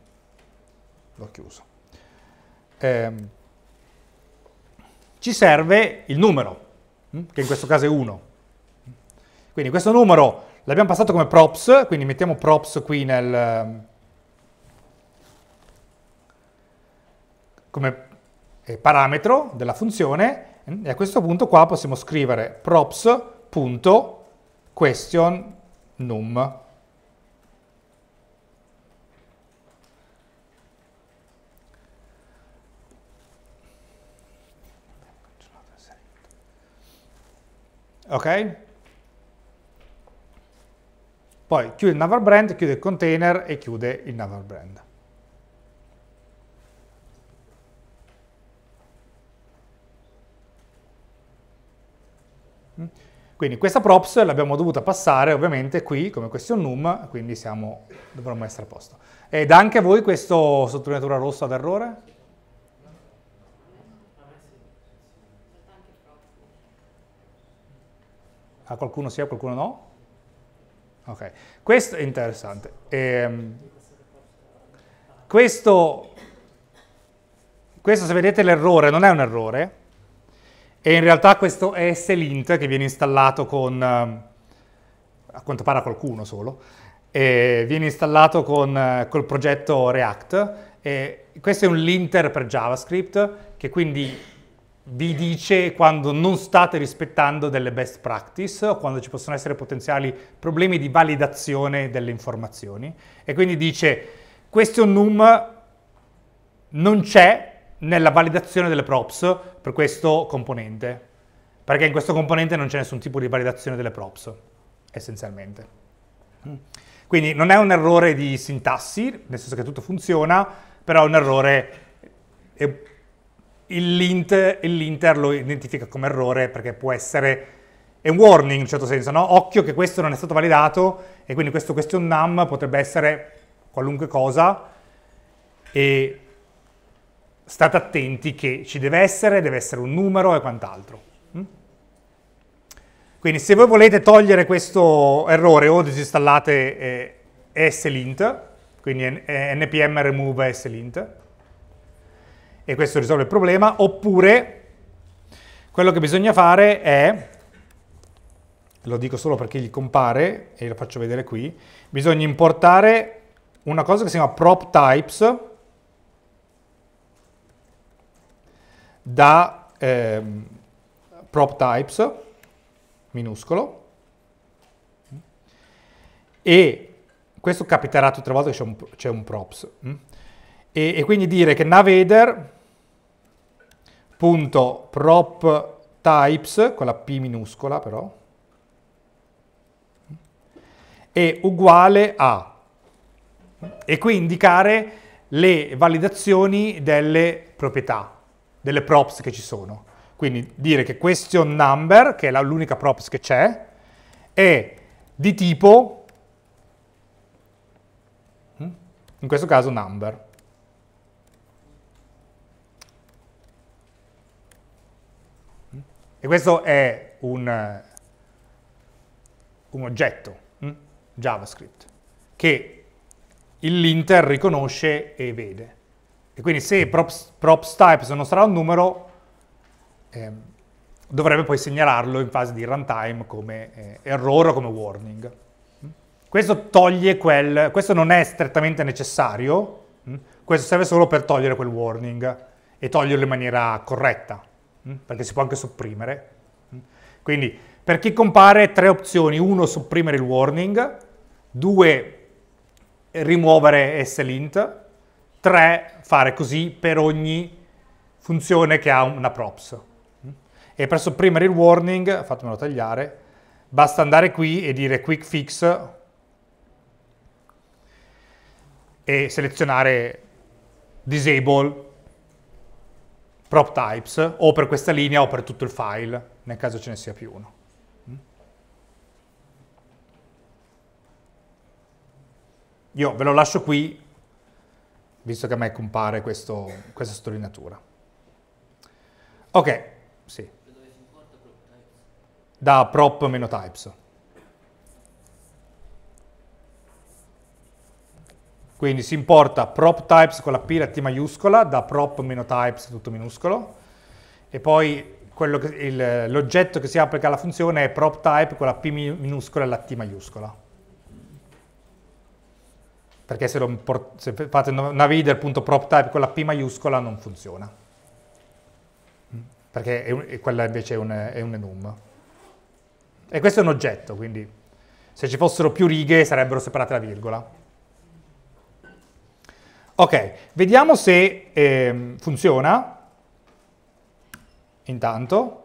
l'ho chiuso ehm, ci serve il numero, mm, che in questo caso è 1. Quindi questo numero l'abbiamo passato come props, quindi mettiamo props qui nel... Ehm, come eh, parametro della funzione mm, e a questo punto qua possiamo scrivere props.questionNum. ok? Poi chiude il naval brand, chiude il container e chiude il naval brand. Mm? Quindi questa props l'abbiamo dovuta passare ovviamente qui come question num, quindi siamo, dovremmo essere a posto. E dà anche a voi questa sottolineatura rossa d'errore? errore? A qualcuno sì, a qualcuno no? Ok, questo è interessante. Ehm, questo, questo, se vedete l'errore, non è un errore, e in realtà questo è slint che viene installato con, eh, a quanto pare a qualcuno solo, viene installato con, eh, col progetto React, e questo è un linter per JavaScript che quindi vi dice quando non state rispettando delle best practice o quando ci possono essere potenziali problemi di validazione delle informazioni e quindi dice questo num non c'è nella validazione delle props per questo componente perché in questo componente non c'è nessun tipo di validazione delle props essenzialmente quindi non è un errore di sintassi nel senso che tutto funziona però è un errore è l'Inter l'int lo identifica come errore perché può essere è un warning in un certo senso, no? Occhio che questo non è stato validato e quindi questo question num potrebbe essere qualunque cosa e state attenti che ci deve essere, deve essere un numero e quant'altro. Mm? Quindi se voi volete togliere questo errore o disinstallate eh, slint, quindi npm eh, remove slint, e questo risolve il problema, oppure quello che bisogna fare è, lo dico solo perché gli compare e lo faccio vedere qui, bisogna importare una cosa che si chiama prop types da eh, prop types minuscolo e questo capiterà tutte le volte che c'è un, un, props mh? Mm? e, e quindi dire che navader punto prop types con la p minuscola però è uguale a e qui indicare le validazioni delle proprietà, delle props che ci sono. Quindi dire che question number, che è l'unica props che c'è, è di tipo, hm? in questo caso number. E questo è un, un oggetto, hm? JavaScript, che l'inter riconosce e vede. E quindi se props, props types non sarà un numero, eh, dovrebbe poi segnalarlo in fase di runtime come eh, errore o come warning. Mm. Questo toglie quel, questo non è strettamente necessario, mm, questo serve solo per togliere quel warning e toglierlo in maniera corretta. Mm? perché si può anche sopprimere. Mm? Quindi per chi compare tre opzioni, uno sopprimere il warning, due rimuovere slint, tre fare così per ogni funzione che ha una props. Mm? E per sopprimere il warning, fatemelo tagliare, basta andare qui e dire quick fix e selezionare disable prop types o per questa linea o per tutto il file, nel caso ce ne sia più uno. Io ve lo lascio qui, visto che a me compare questo, questa sottolineatura. Ok, sì. Da prop-types. Quindi si importa prop types con la P la T maiuscola da prop-types tutto minuscolo e poi l'oggetto che si applica alla funzione è prop type con la P minuscola e la T maiuscola. Perché se, import, se fate navider.prop type con la P maiuscola non funziona. Mm. Perché è è quella invece è un, è un enum. E questo è un oggetto, quindi se ci fossero più righe sarebbero separate la virgola. Ok, vediamo se eh, funziona. Intanto.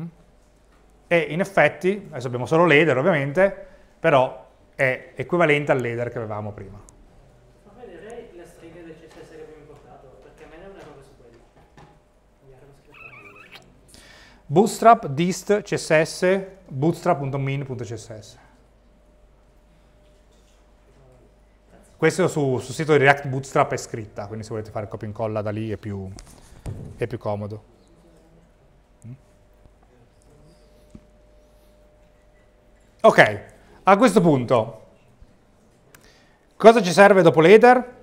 Mm. E in effetti, adesso abbiamo solo l'header ovviamente, però è equivalente all'header che avevamo prima. bootstrap dist css bootstrap.min.css questo sul su sito di React Bootstrap è scritta, quindi se volete fare copia e incolla da lì è più, è più comodo. Mm. Ok, a questo punto, cosa ci serve dopo l'header?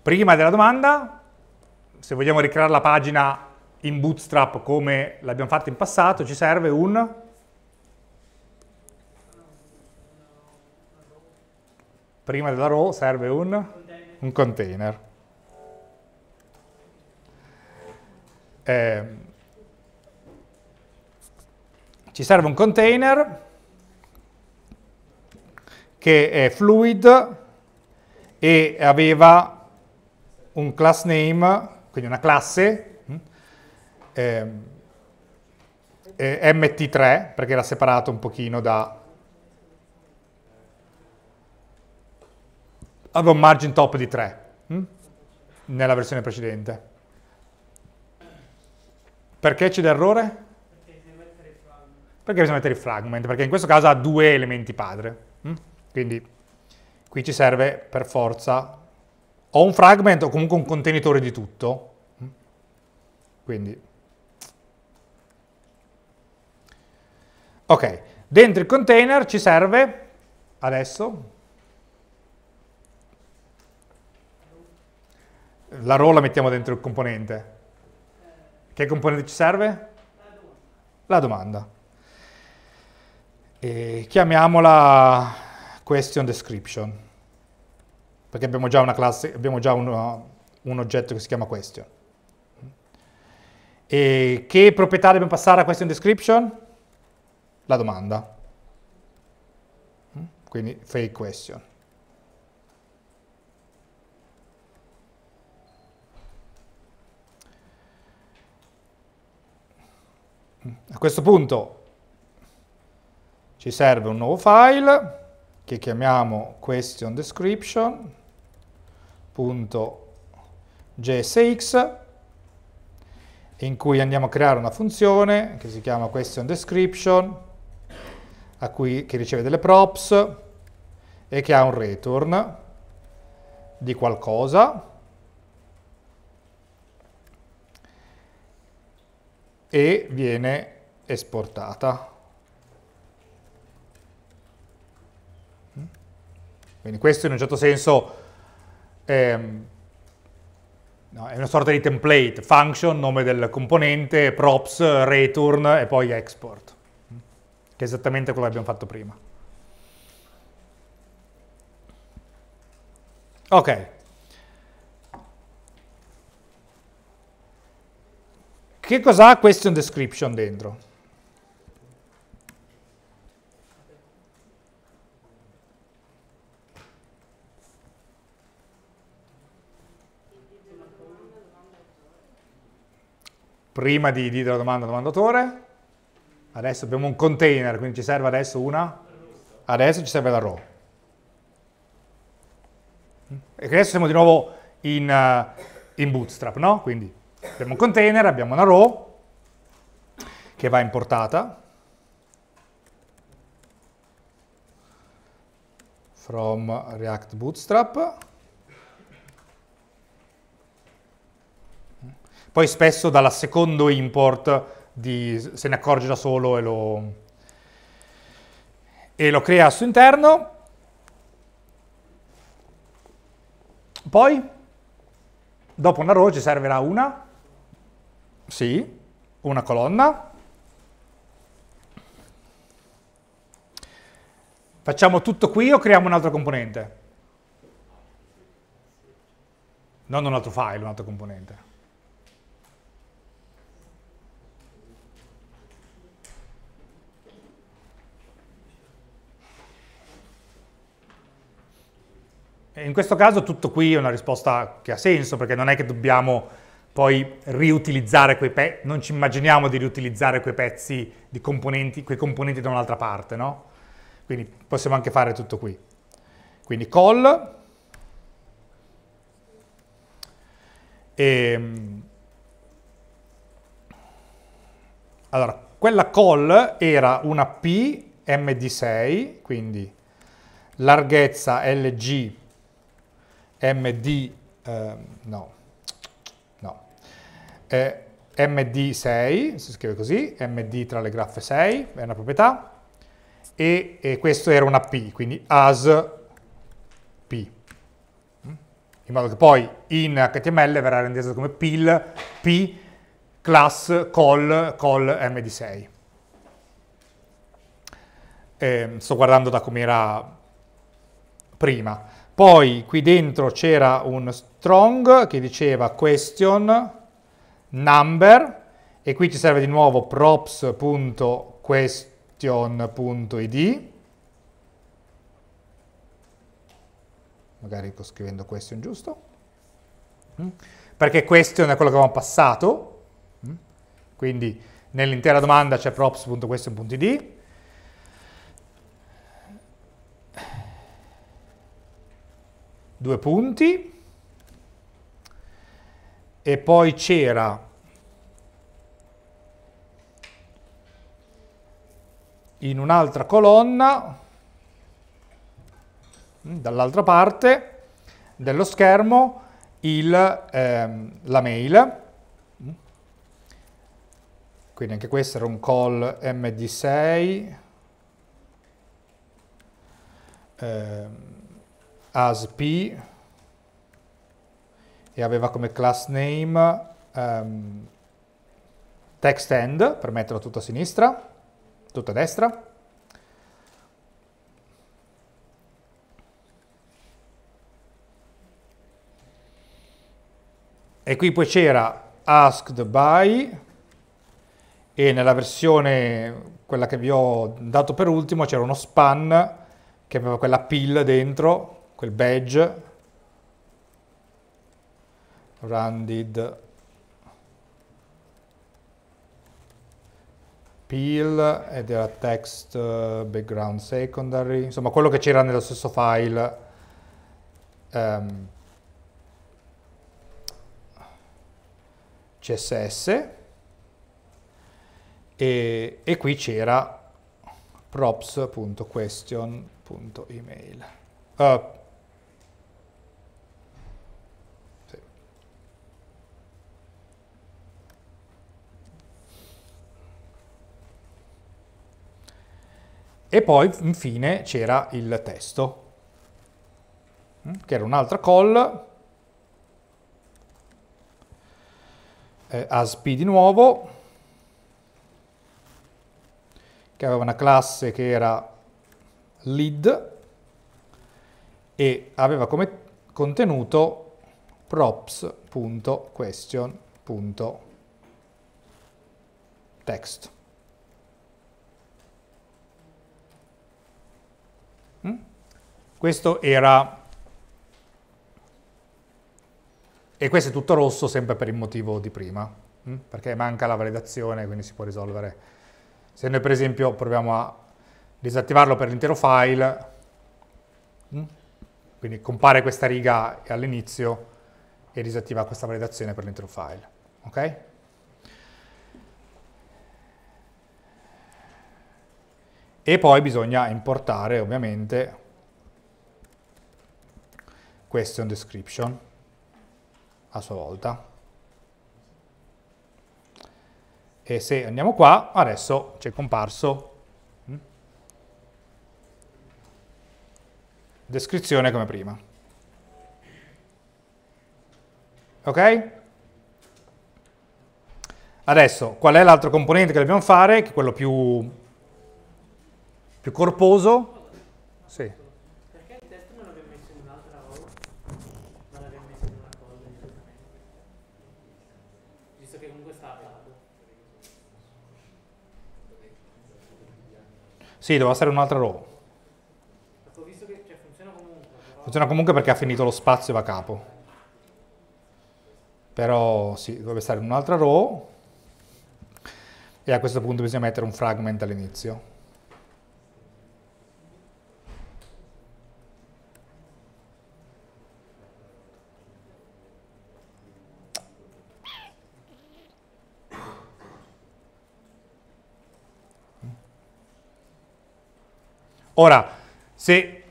Prima della domanda, se vogliamo ricreare la pagina in Bootstrap come l'abbiamo fatto in passato, ci serve un prima della row serve un, un container. Eh, ci serve un container che è fluid e aveva un class name quindi una classe, mm, ehm, eh, eh, mt3, perché era separato un pochino da... aveva un margin top di 3 hm? Mm, nella versione precedente. Perché c'è l'errore? Perché bisogna mettere il fragment? Perché in questo caso ha due elementi padre. Hm? Quindi qui ci serve per forza ho un fragment o comunque un contenitore di tutto, quindi... Ok, dentro il container ci serve adesso la row la mettiamo dentro il componente. Che componente ci serve? La domanda. E chiamiamola question description perché abbiamo già, classe, abbiamo già un, un oggetto che si chiama question. E che proprietà dobbiamo passare a question description? La domanda. Mm? Quindi fake question. Mm. A questo punto ci serve un nuovo file che chiamiamo question description .jsx in cui andiamo a creare una funzione che si chiama question description cui, che riceve delle props e che ha un return di qualcosa e viene esportata. Quindi questo in un certo senso ehm, no, è una sorta di template, function, nome del componente, props, return e poi export, che è esattamente quello che abbiamo fatto prima. Ok. Che cos'ha question description dentro? prima di dire la domanda al domandatore. Adesso abbiamo un container, quindi ci serve adesso una... Adesso ci serve la row. Mm? E adesso siamo di nuovo in, eh, in Bootstrap, no? Quindi abbiamo un container, abbiamo una row che va importata. From React Bootstrap. Poi spesso dalla secondo import di, se ne accorge da solo e lo, e lo crea al suo interno. Poi, dopo una row ci servirà una, sì, una colonna. Facciamo tutto qui o creiamo un altro componente? Non un altro file, un altro componente. In questo caso tutto qui è una risposta che ha senso, perché non è che dobbiamo poi riutilizzare quei pezzi, non ci immaginiamo di riutilizzare quei pezzi, di componenti, quei componenti da un'altra parte, no? Quindi possiamo anche fare tutto qui. Quindi call, e, ehm, allora, quella call era una pmd 6 quindi larghezza LG MD, eh, no, no, eh, MD6, si scrive così, MD tra le graffe 6, è una proprietà, e, e questo era una P, quindi as P mm? in modo che poi in HTML verrà rendeso come PIL, P, class, call, call md6. E ehm, sto guardando da com'era prima. Poi qui dentro c'era un strong che diceva question number e qui ci serve di nuovo props.question.id magari sto ecco scrivendo question giusto mm? perché question è quello che avevamo passato mm? quindi nell'intera domanda c'è props.question.id due punti e poi c'era in un'altra colonna mm, dall'altra parte dello schermo il, ehm, la mail mm. quindi anche questo era un call md6 ehm, as e aveva come class name um, text end per metterlo tutto a sinistra, tutto a destra. E qui poi c'era asked by e nella versione, quella che vi ho dato per ultimo, c'era uno span che aveva quella pill dentro quel badge randid peel ed era text eh, background secondary, insomma quello che c'era nello stesso file um, ehm, CSS e, e qui c'era props.question.email. Uh, eh, E poi infine c'era il testo, mm, che era un'altra call, eh, ASP di nuovo, che aveva una classe che era lead e aveva come contenuto props.question.text. Questo era... E questo è tutto rosso sempre per il motivo di prima, mm? perché manca la validazione, quindi si può risolvere. Se noi per esempio proviamo a disattivarlo per l'intero file, mm? quindi compare questa riga all'inizio e disattiva questa validazione per l'intero file. ok E poi bisogna importare ovviamente question description a sua volta. E se andiamo qua, adesso c'è comparso mm, descrizione come prima. Ok? Adesso, qual è l'altro componente che dobbiamo fare? Che è quello più, più corposo? Sì. Sì, doveva essere un'altra row. Ho visto che cioè, funziona comunque. Però... Funziona comunque perché ha finito lo spazio e va a capo. Però sì, dovrebbe stare in un'altra row. E a questo punto bisogna mettere un fragment all'inizio. Ora, se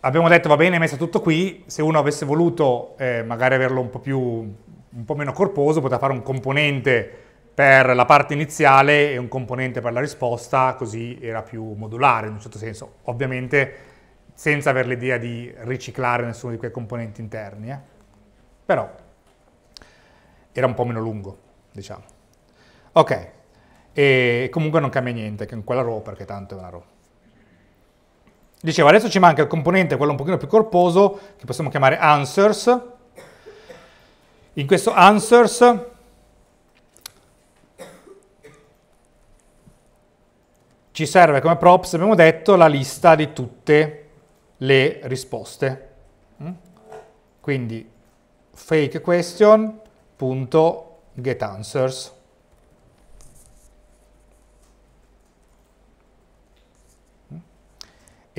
abbiamo detto va bene, è messa tutto qui, se uno avesse voluto eh, magari averlo un po, più, un po' meno corposo, poteva fare un componente per la parte iniziale e un componente per la risposta, così era più modulare in un certo senso, ovviamente senza avere l'idea di riciclare nessuno di quei componenti interni, eh? però era un po' meno lungo, diciamo. Ok, e comunque non cambia niente con quella row perché tanto è una row. Dicevo, adesso ci manca il componente, quello un pochino più corposo, che possiamo chiamare answers. In questo answers ci serve come props, abbiamo detto, la lista di tutte le risposte. Mm? Quindi fake question.getAnswers.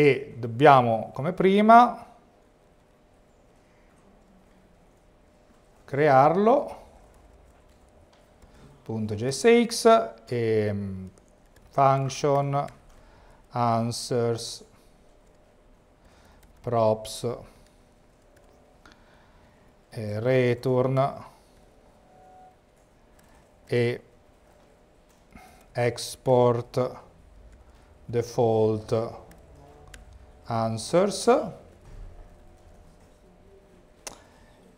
e dobbiamo, come prima, crearlo, punto .jsx e mm, function answers props e return e export default answers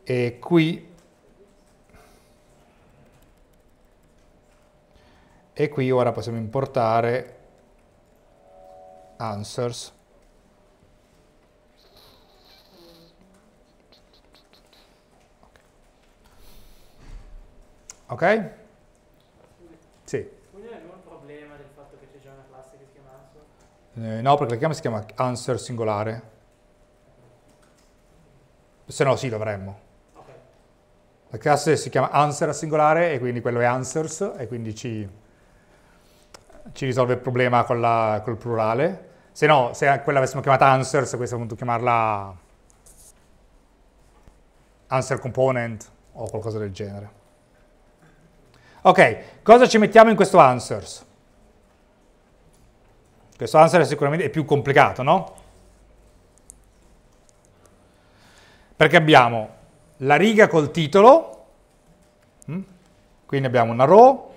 e qui e qui ora possiamo importare answers ok? Eh, no, perché la chiama si chiama answer singolare. Se no sì, dovremmo. La classe si chiama answer singolare e quindi quello è answers e quindi ci, ci risolve il problema la, col plurale. Se no, se quella avessimo chiamata answers, a questo chiamarla answer component o qualcosa del genere. Ok, cosa ci mettiamo in questo answers? Questo answer è sicuramente più complicato, no? Perché abbiamo la riga col titolo, mm? quindi abbiamo una row,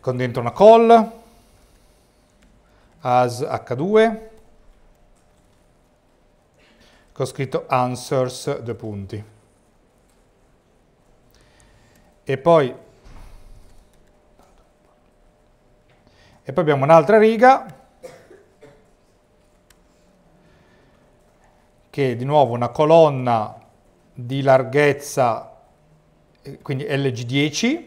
con dentro una call, as h2, con scritto answers due punti e poi, e poi abbiamo un'altra riga che è di nuovo una colonna di larghezza, eh, quindi LG10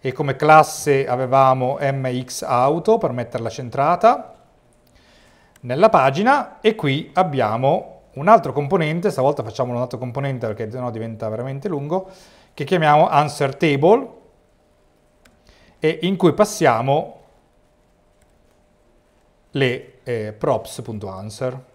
e come classe avevamo MX Auto per metterla centrata nella pagina e qui abbiamo un altro componente, stavolta facciamo un altro componente perché sennò diventa veramente lungo, che chiamiamo answer table e in cui passiamo le eh, props.answer.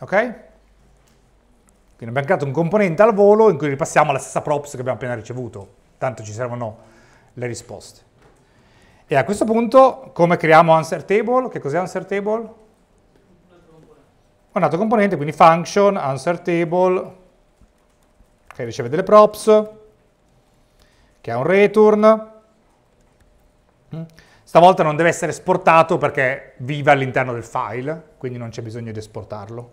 Ok? Quindi abbiamo creato un componente al volo in cui ripassiamo la stessa props che abbiamo appena ricevuto tanto ci servono le risposte. E a questo punto come creiamo answer table? Che cos'è answer table? Un altro componente, quindi function, answer table, che riceve delle props, che ha un return. Stavolta non deve essere esportato perché vive all'interno del file, quindi non c'è bisogno di esportarlo.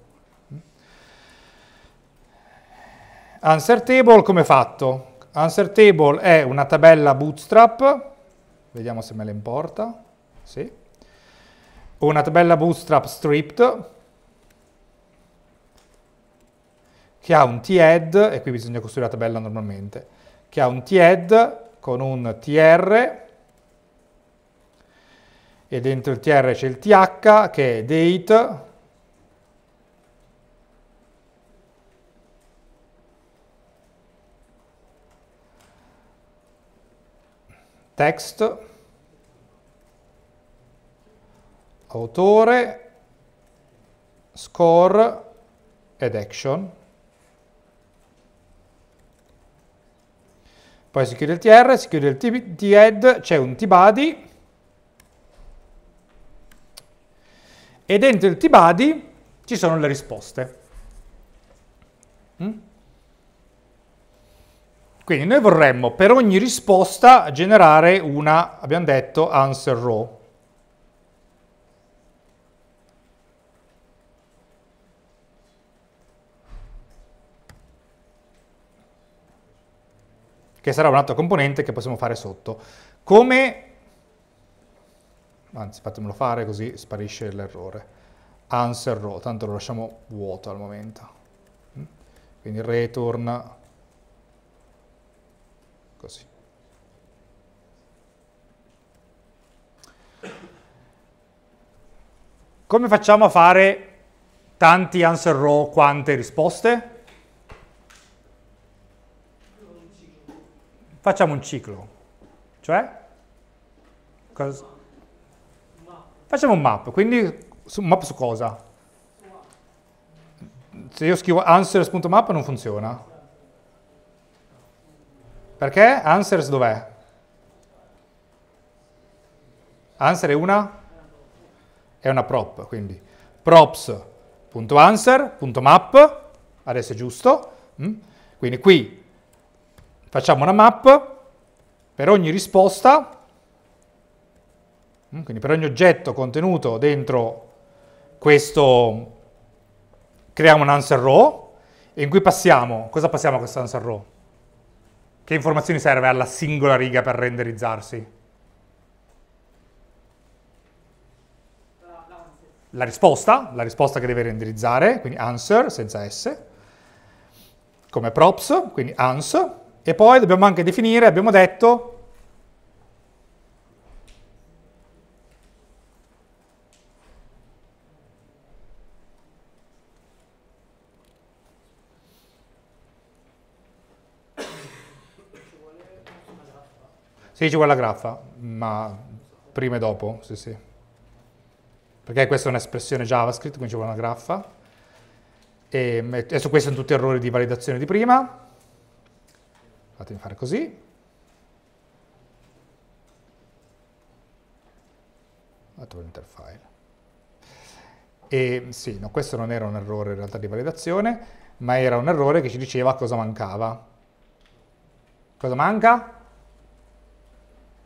Answer table come fatto? Answer table è una tabella bootstrap, vediamo se me la importa, sì. Una tabella bootstrap stripped che ha un TED, e qui bisogna costruire la tabella normalmente, che ha un TED con un TR e dentro il TR c'è il TH che è date text, autore, score ed action. Poi si chiude il tr, si chiude il td, c'è un tbody e dentro il tbody ci sono le risposte. Mm? Quindi noi vorremmo per ogni risposta generare una, abbiamo detto, answer row. che sarà un'altra componente che possiamo fare sotto. Come, anzi fatemelo fare così sparisce l'errore, answer row, tanto lo lasciamo vuoto al momento. Mm. Quindi return così. Come facciamo a fare tanti answer row, quante risposte? Facciamo un ciclo, cioè? Cosa? Facciamo un map, quindi un map su cosa? Se io scrivo answers.map non funziona. Perché answers dov'è? Answer è una? È una prop, quindi props.answer.map, adesso è giusto, mm? quindi qui facciamo una map per ogni risposta, mm? quindi per ogni oggetto contenuto dentro questo, creiamo un answer row, in cui passiamo, cosa passiamo a questo answer row? Che informazioni serve alla singola riga per renderizzarsi? La risposta, la risposta che deve renderizzare, quindi answer senza s, come props, quindi ans, e poi dobbiamo anche definire, abbiamo detto, ci vuole la graffa, ma prima e dopo, sì sì. Perché questa è un'espressione JavaScript, quindi ci vuole una graffa. E adesso questi sono tutti errori di validazione di prima. Fatemi fare così. Vado Enter file. E sì, no, questo non era un errore in realtà di validazione, ma era un errore che ci diceva cosa mancava. Cosa manca?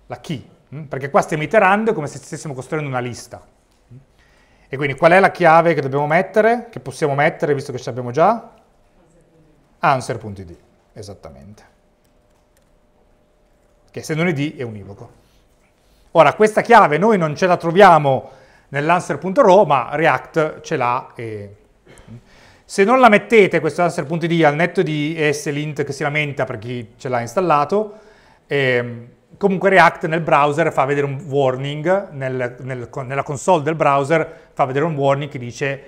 la key, mm? perché qua stiamo iterando come se stessimo costruendo una lista. Mm? E quindi qual è la chiave che dobbiamo mettere, che possiamo mettere, visto che ce l'abbiamo già? Answer.id, esattamente. Che essendo un id è univoco. Ora, questa chiave noi non ce la troviamo nell'answer.row, ma React ce l'ha. E... Mm. Se non la mettete, questo answer.id, al netto di ESLint che si lamenta per chi ce l'ha installato, ehm, comunque React nel browser fa vedere un warning, nel, nel, nella console del browser fa vedere un warning che dice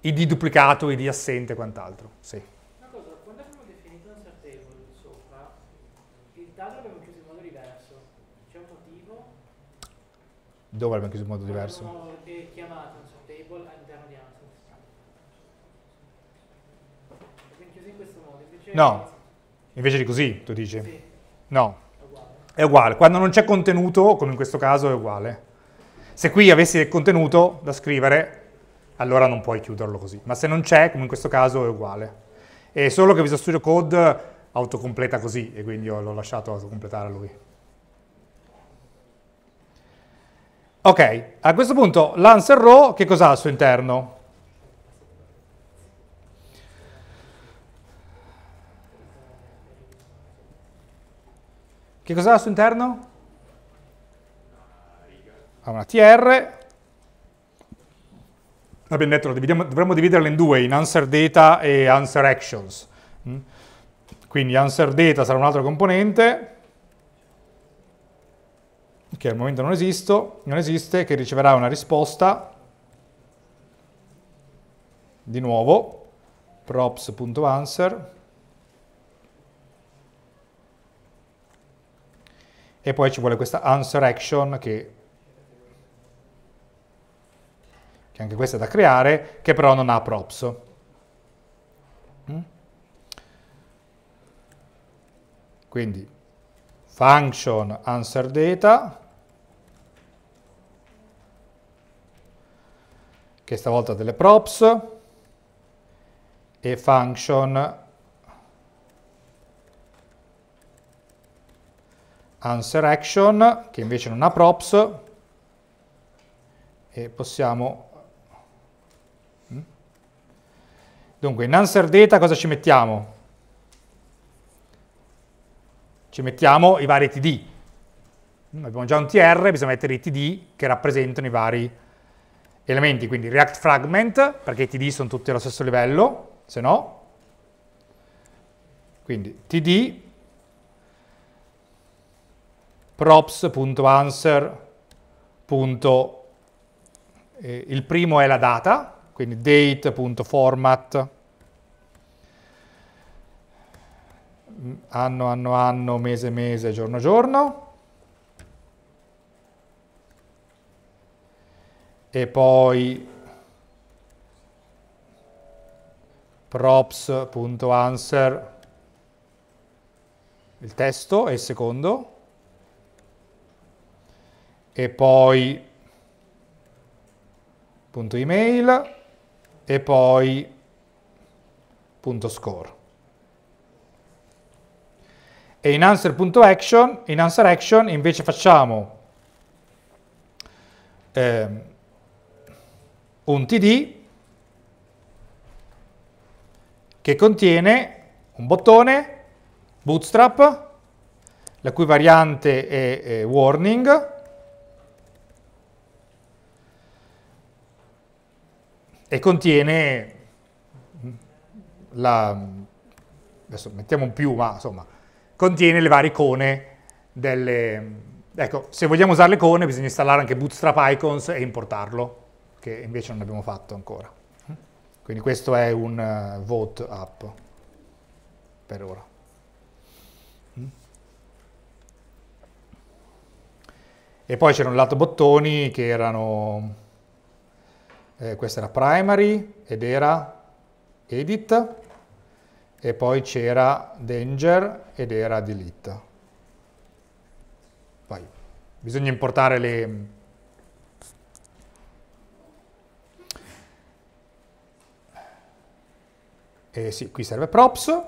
id duplicato, id assente e quant'altro. Sì. Una cosa, quando abbiamo definito un set table sopra, il dato l'abbiamo chiuso in modo diverso. C'è un motivo? Dove l'abbiamo chiuso in modo diverso? Abbiamo chiamato un set table all'interno di Ansible. L'abbiamo chiuso in questo modo. Invece no, invece di così, tu dici? Sì. No è uguale. Quando non c'è contenuto, come in questo caso, è uguale. Se qui avessi del contenuto da scrivere, allora non puoi chiuderlo così. Ma se non c'è, come in questo caso, è uguale. È solo che Visual Studio Code autocompleta così, e quindi l'ho lasciato autocompletare a lui. Ok, a questo punto l'anser row che cos'ha al suo interno? Che cos'ha al suo interno? Ha una TR. Abbiamo detto, dovremmo dividerla in due, in answer data e answer actions. Mm? Quindi answer data sarà un altro componente, che al momento non, esisto, non esiste, che riceverà una risposta, di nuovo, props.answer, e poi ci vuole questa answer action che, che anche questa è da creare, che però non ha props. Mm? Quindi function answer data, che stavolta delle props, e function answer action che invece non ha props e possiamo mm? dunque in answer data cosa ci mettiamo? ci mettiamo i vari td mm, abbiamo già un tr bisogna mettere i td che rappresentano i vari elementi quindi react fragment perché i td sono tutti allo stesso livello se no quindi td props.answer. Eh, il primo è la data, quindi date.format, mm, anno, anno, anno, mese, mese, giorno, giorno. E poi props.answer, il testo è il secondo e poi punto email e poi punto score. E in answer.action, in answer action invece facciamo eh, un td che contiene un bottone bootstrap la cui variante è, è warning e contiene la, adesso mettiamo un più, ma insomma, contiene le varie icone delle, ecco, se vogliamo usare le icone bisogna installare anche Bootstrap Icons e importarlo, che invece non abbiamo fatto ancora. Quindi questo è un uh, vote up per ora. E poi c'era un lato bottoni che erano eh, questa era primary ed era edit e poi c'era danger ed era delete. Poi bisogna importare le, Eh sì, qui serve props.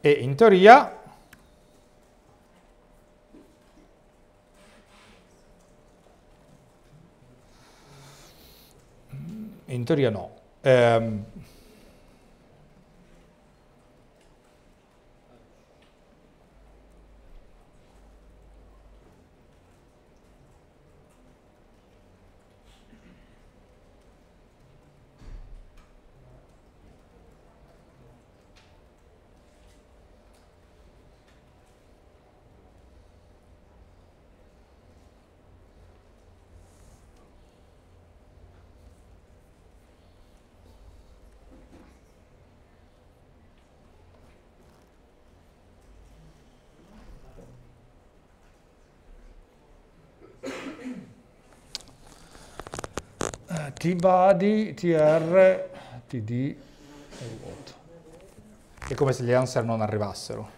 E in teoria In teoria no. Ehm, tbody, tr, td e vuoto. È come se gli answer non arrivassero.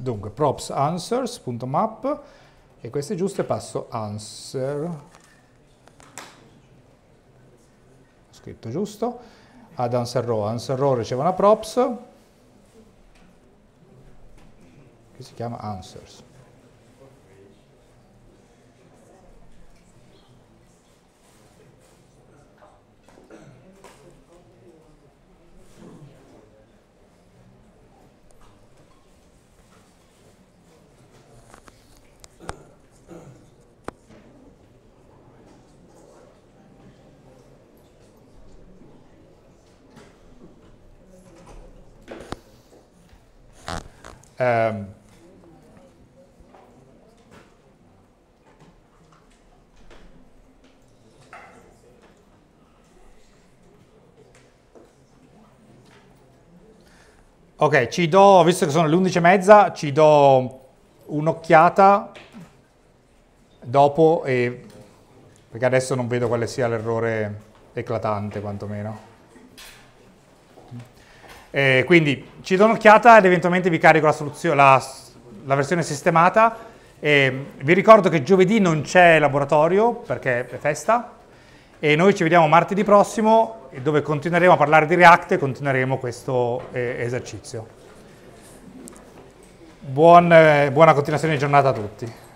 Dunque, props answers.map e questo è giusto e passo answer scritto giusto, ad answer row. Answer row riceve una props che si chiama answers. Ok, ci do, visto che sono le 11.30, ci do un'occhiata dopo e... perché adesso non vedo quale sia l'errore eclatante quantomeno. E quindi ci do un'occhiata ed eventualmente vi carico la, la, la versione sistemata. E vi ricordo che giovedì non c'è laboratorio perché è festa e noi ci vediamo martedì prossimo dove continueremo a parlare di React e continueremo questo eh, esercizio. Buon, eh, buona continuazione di giornata a tutti.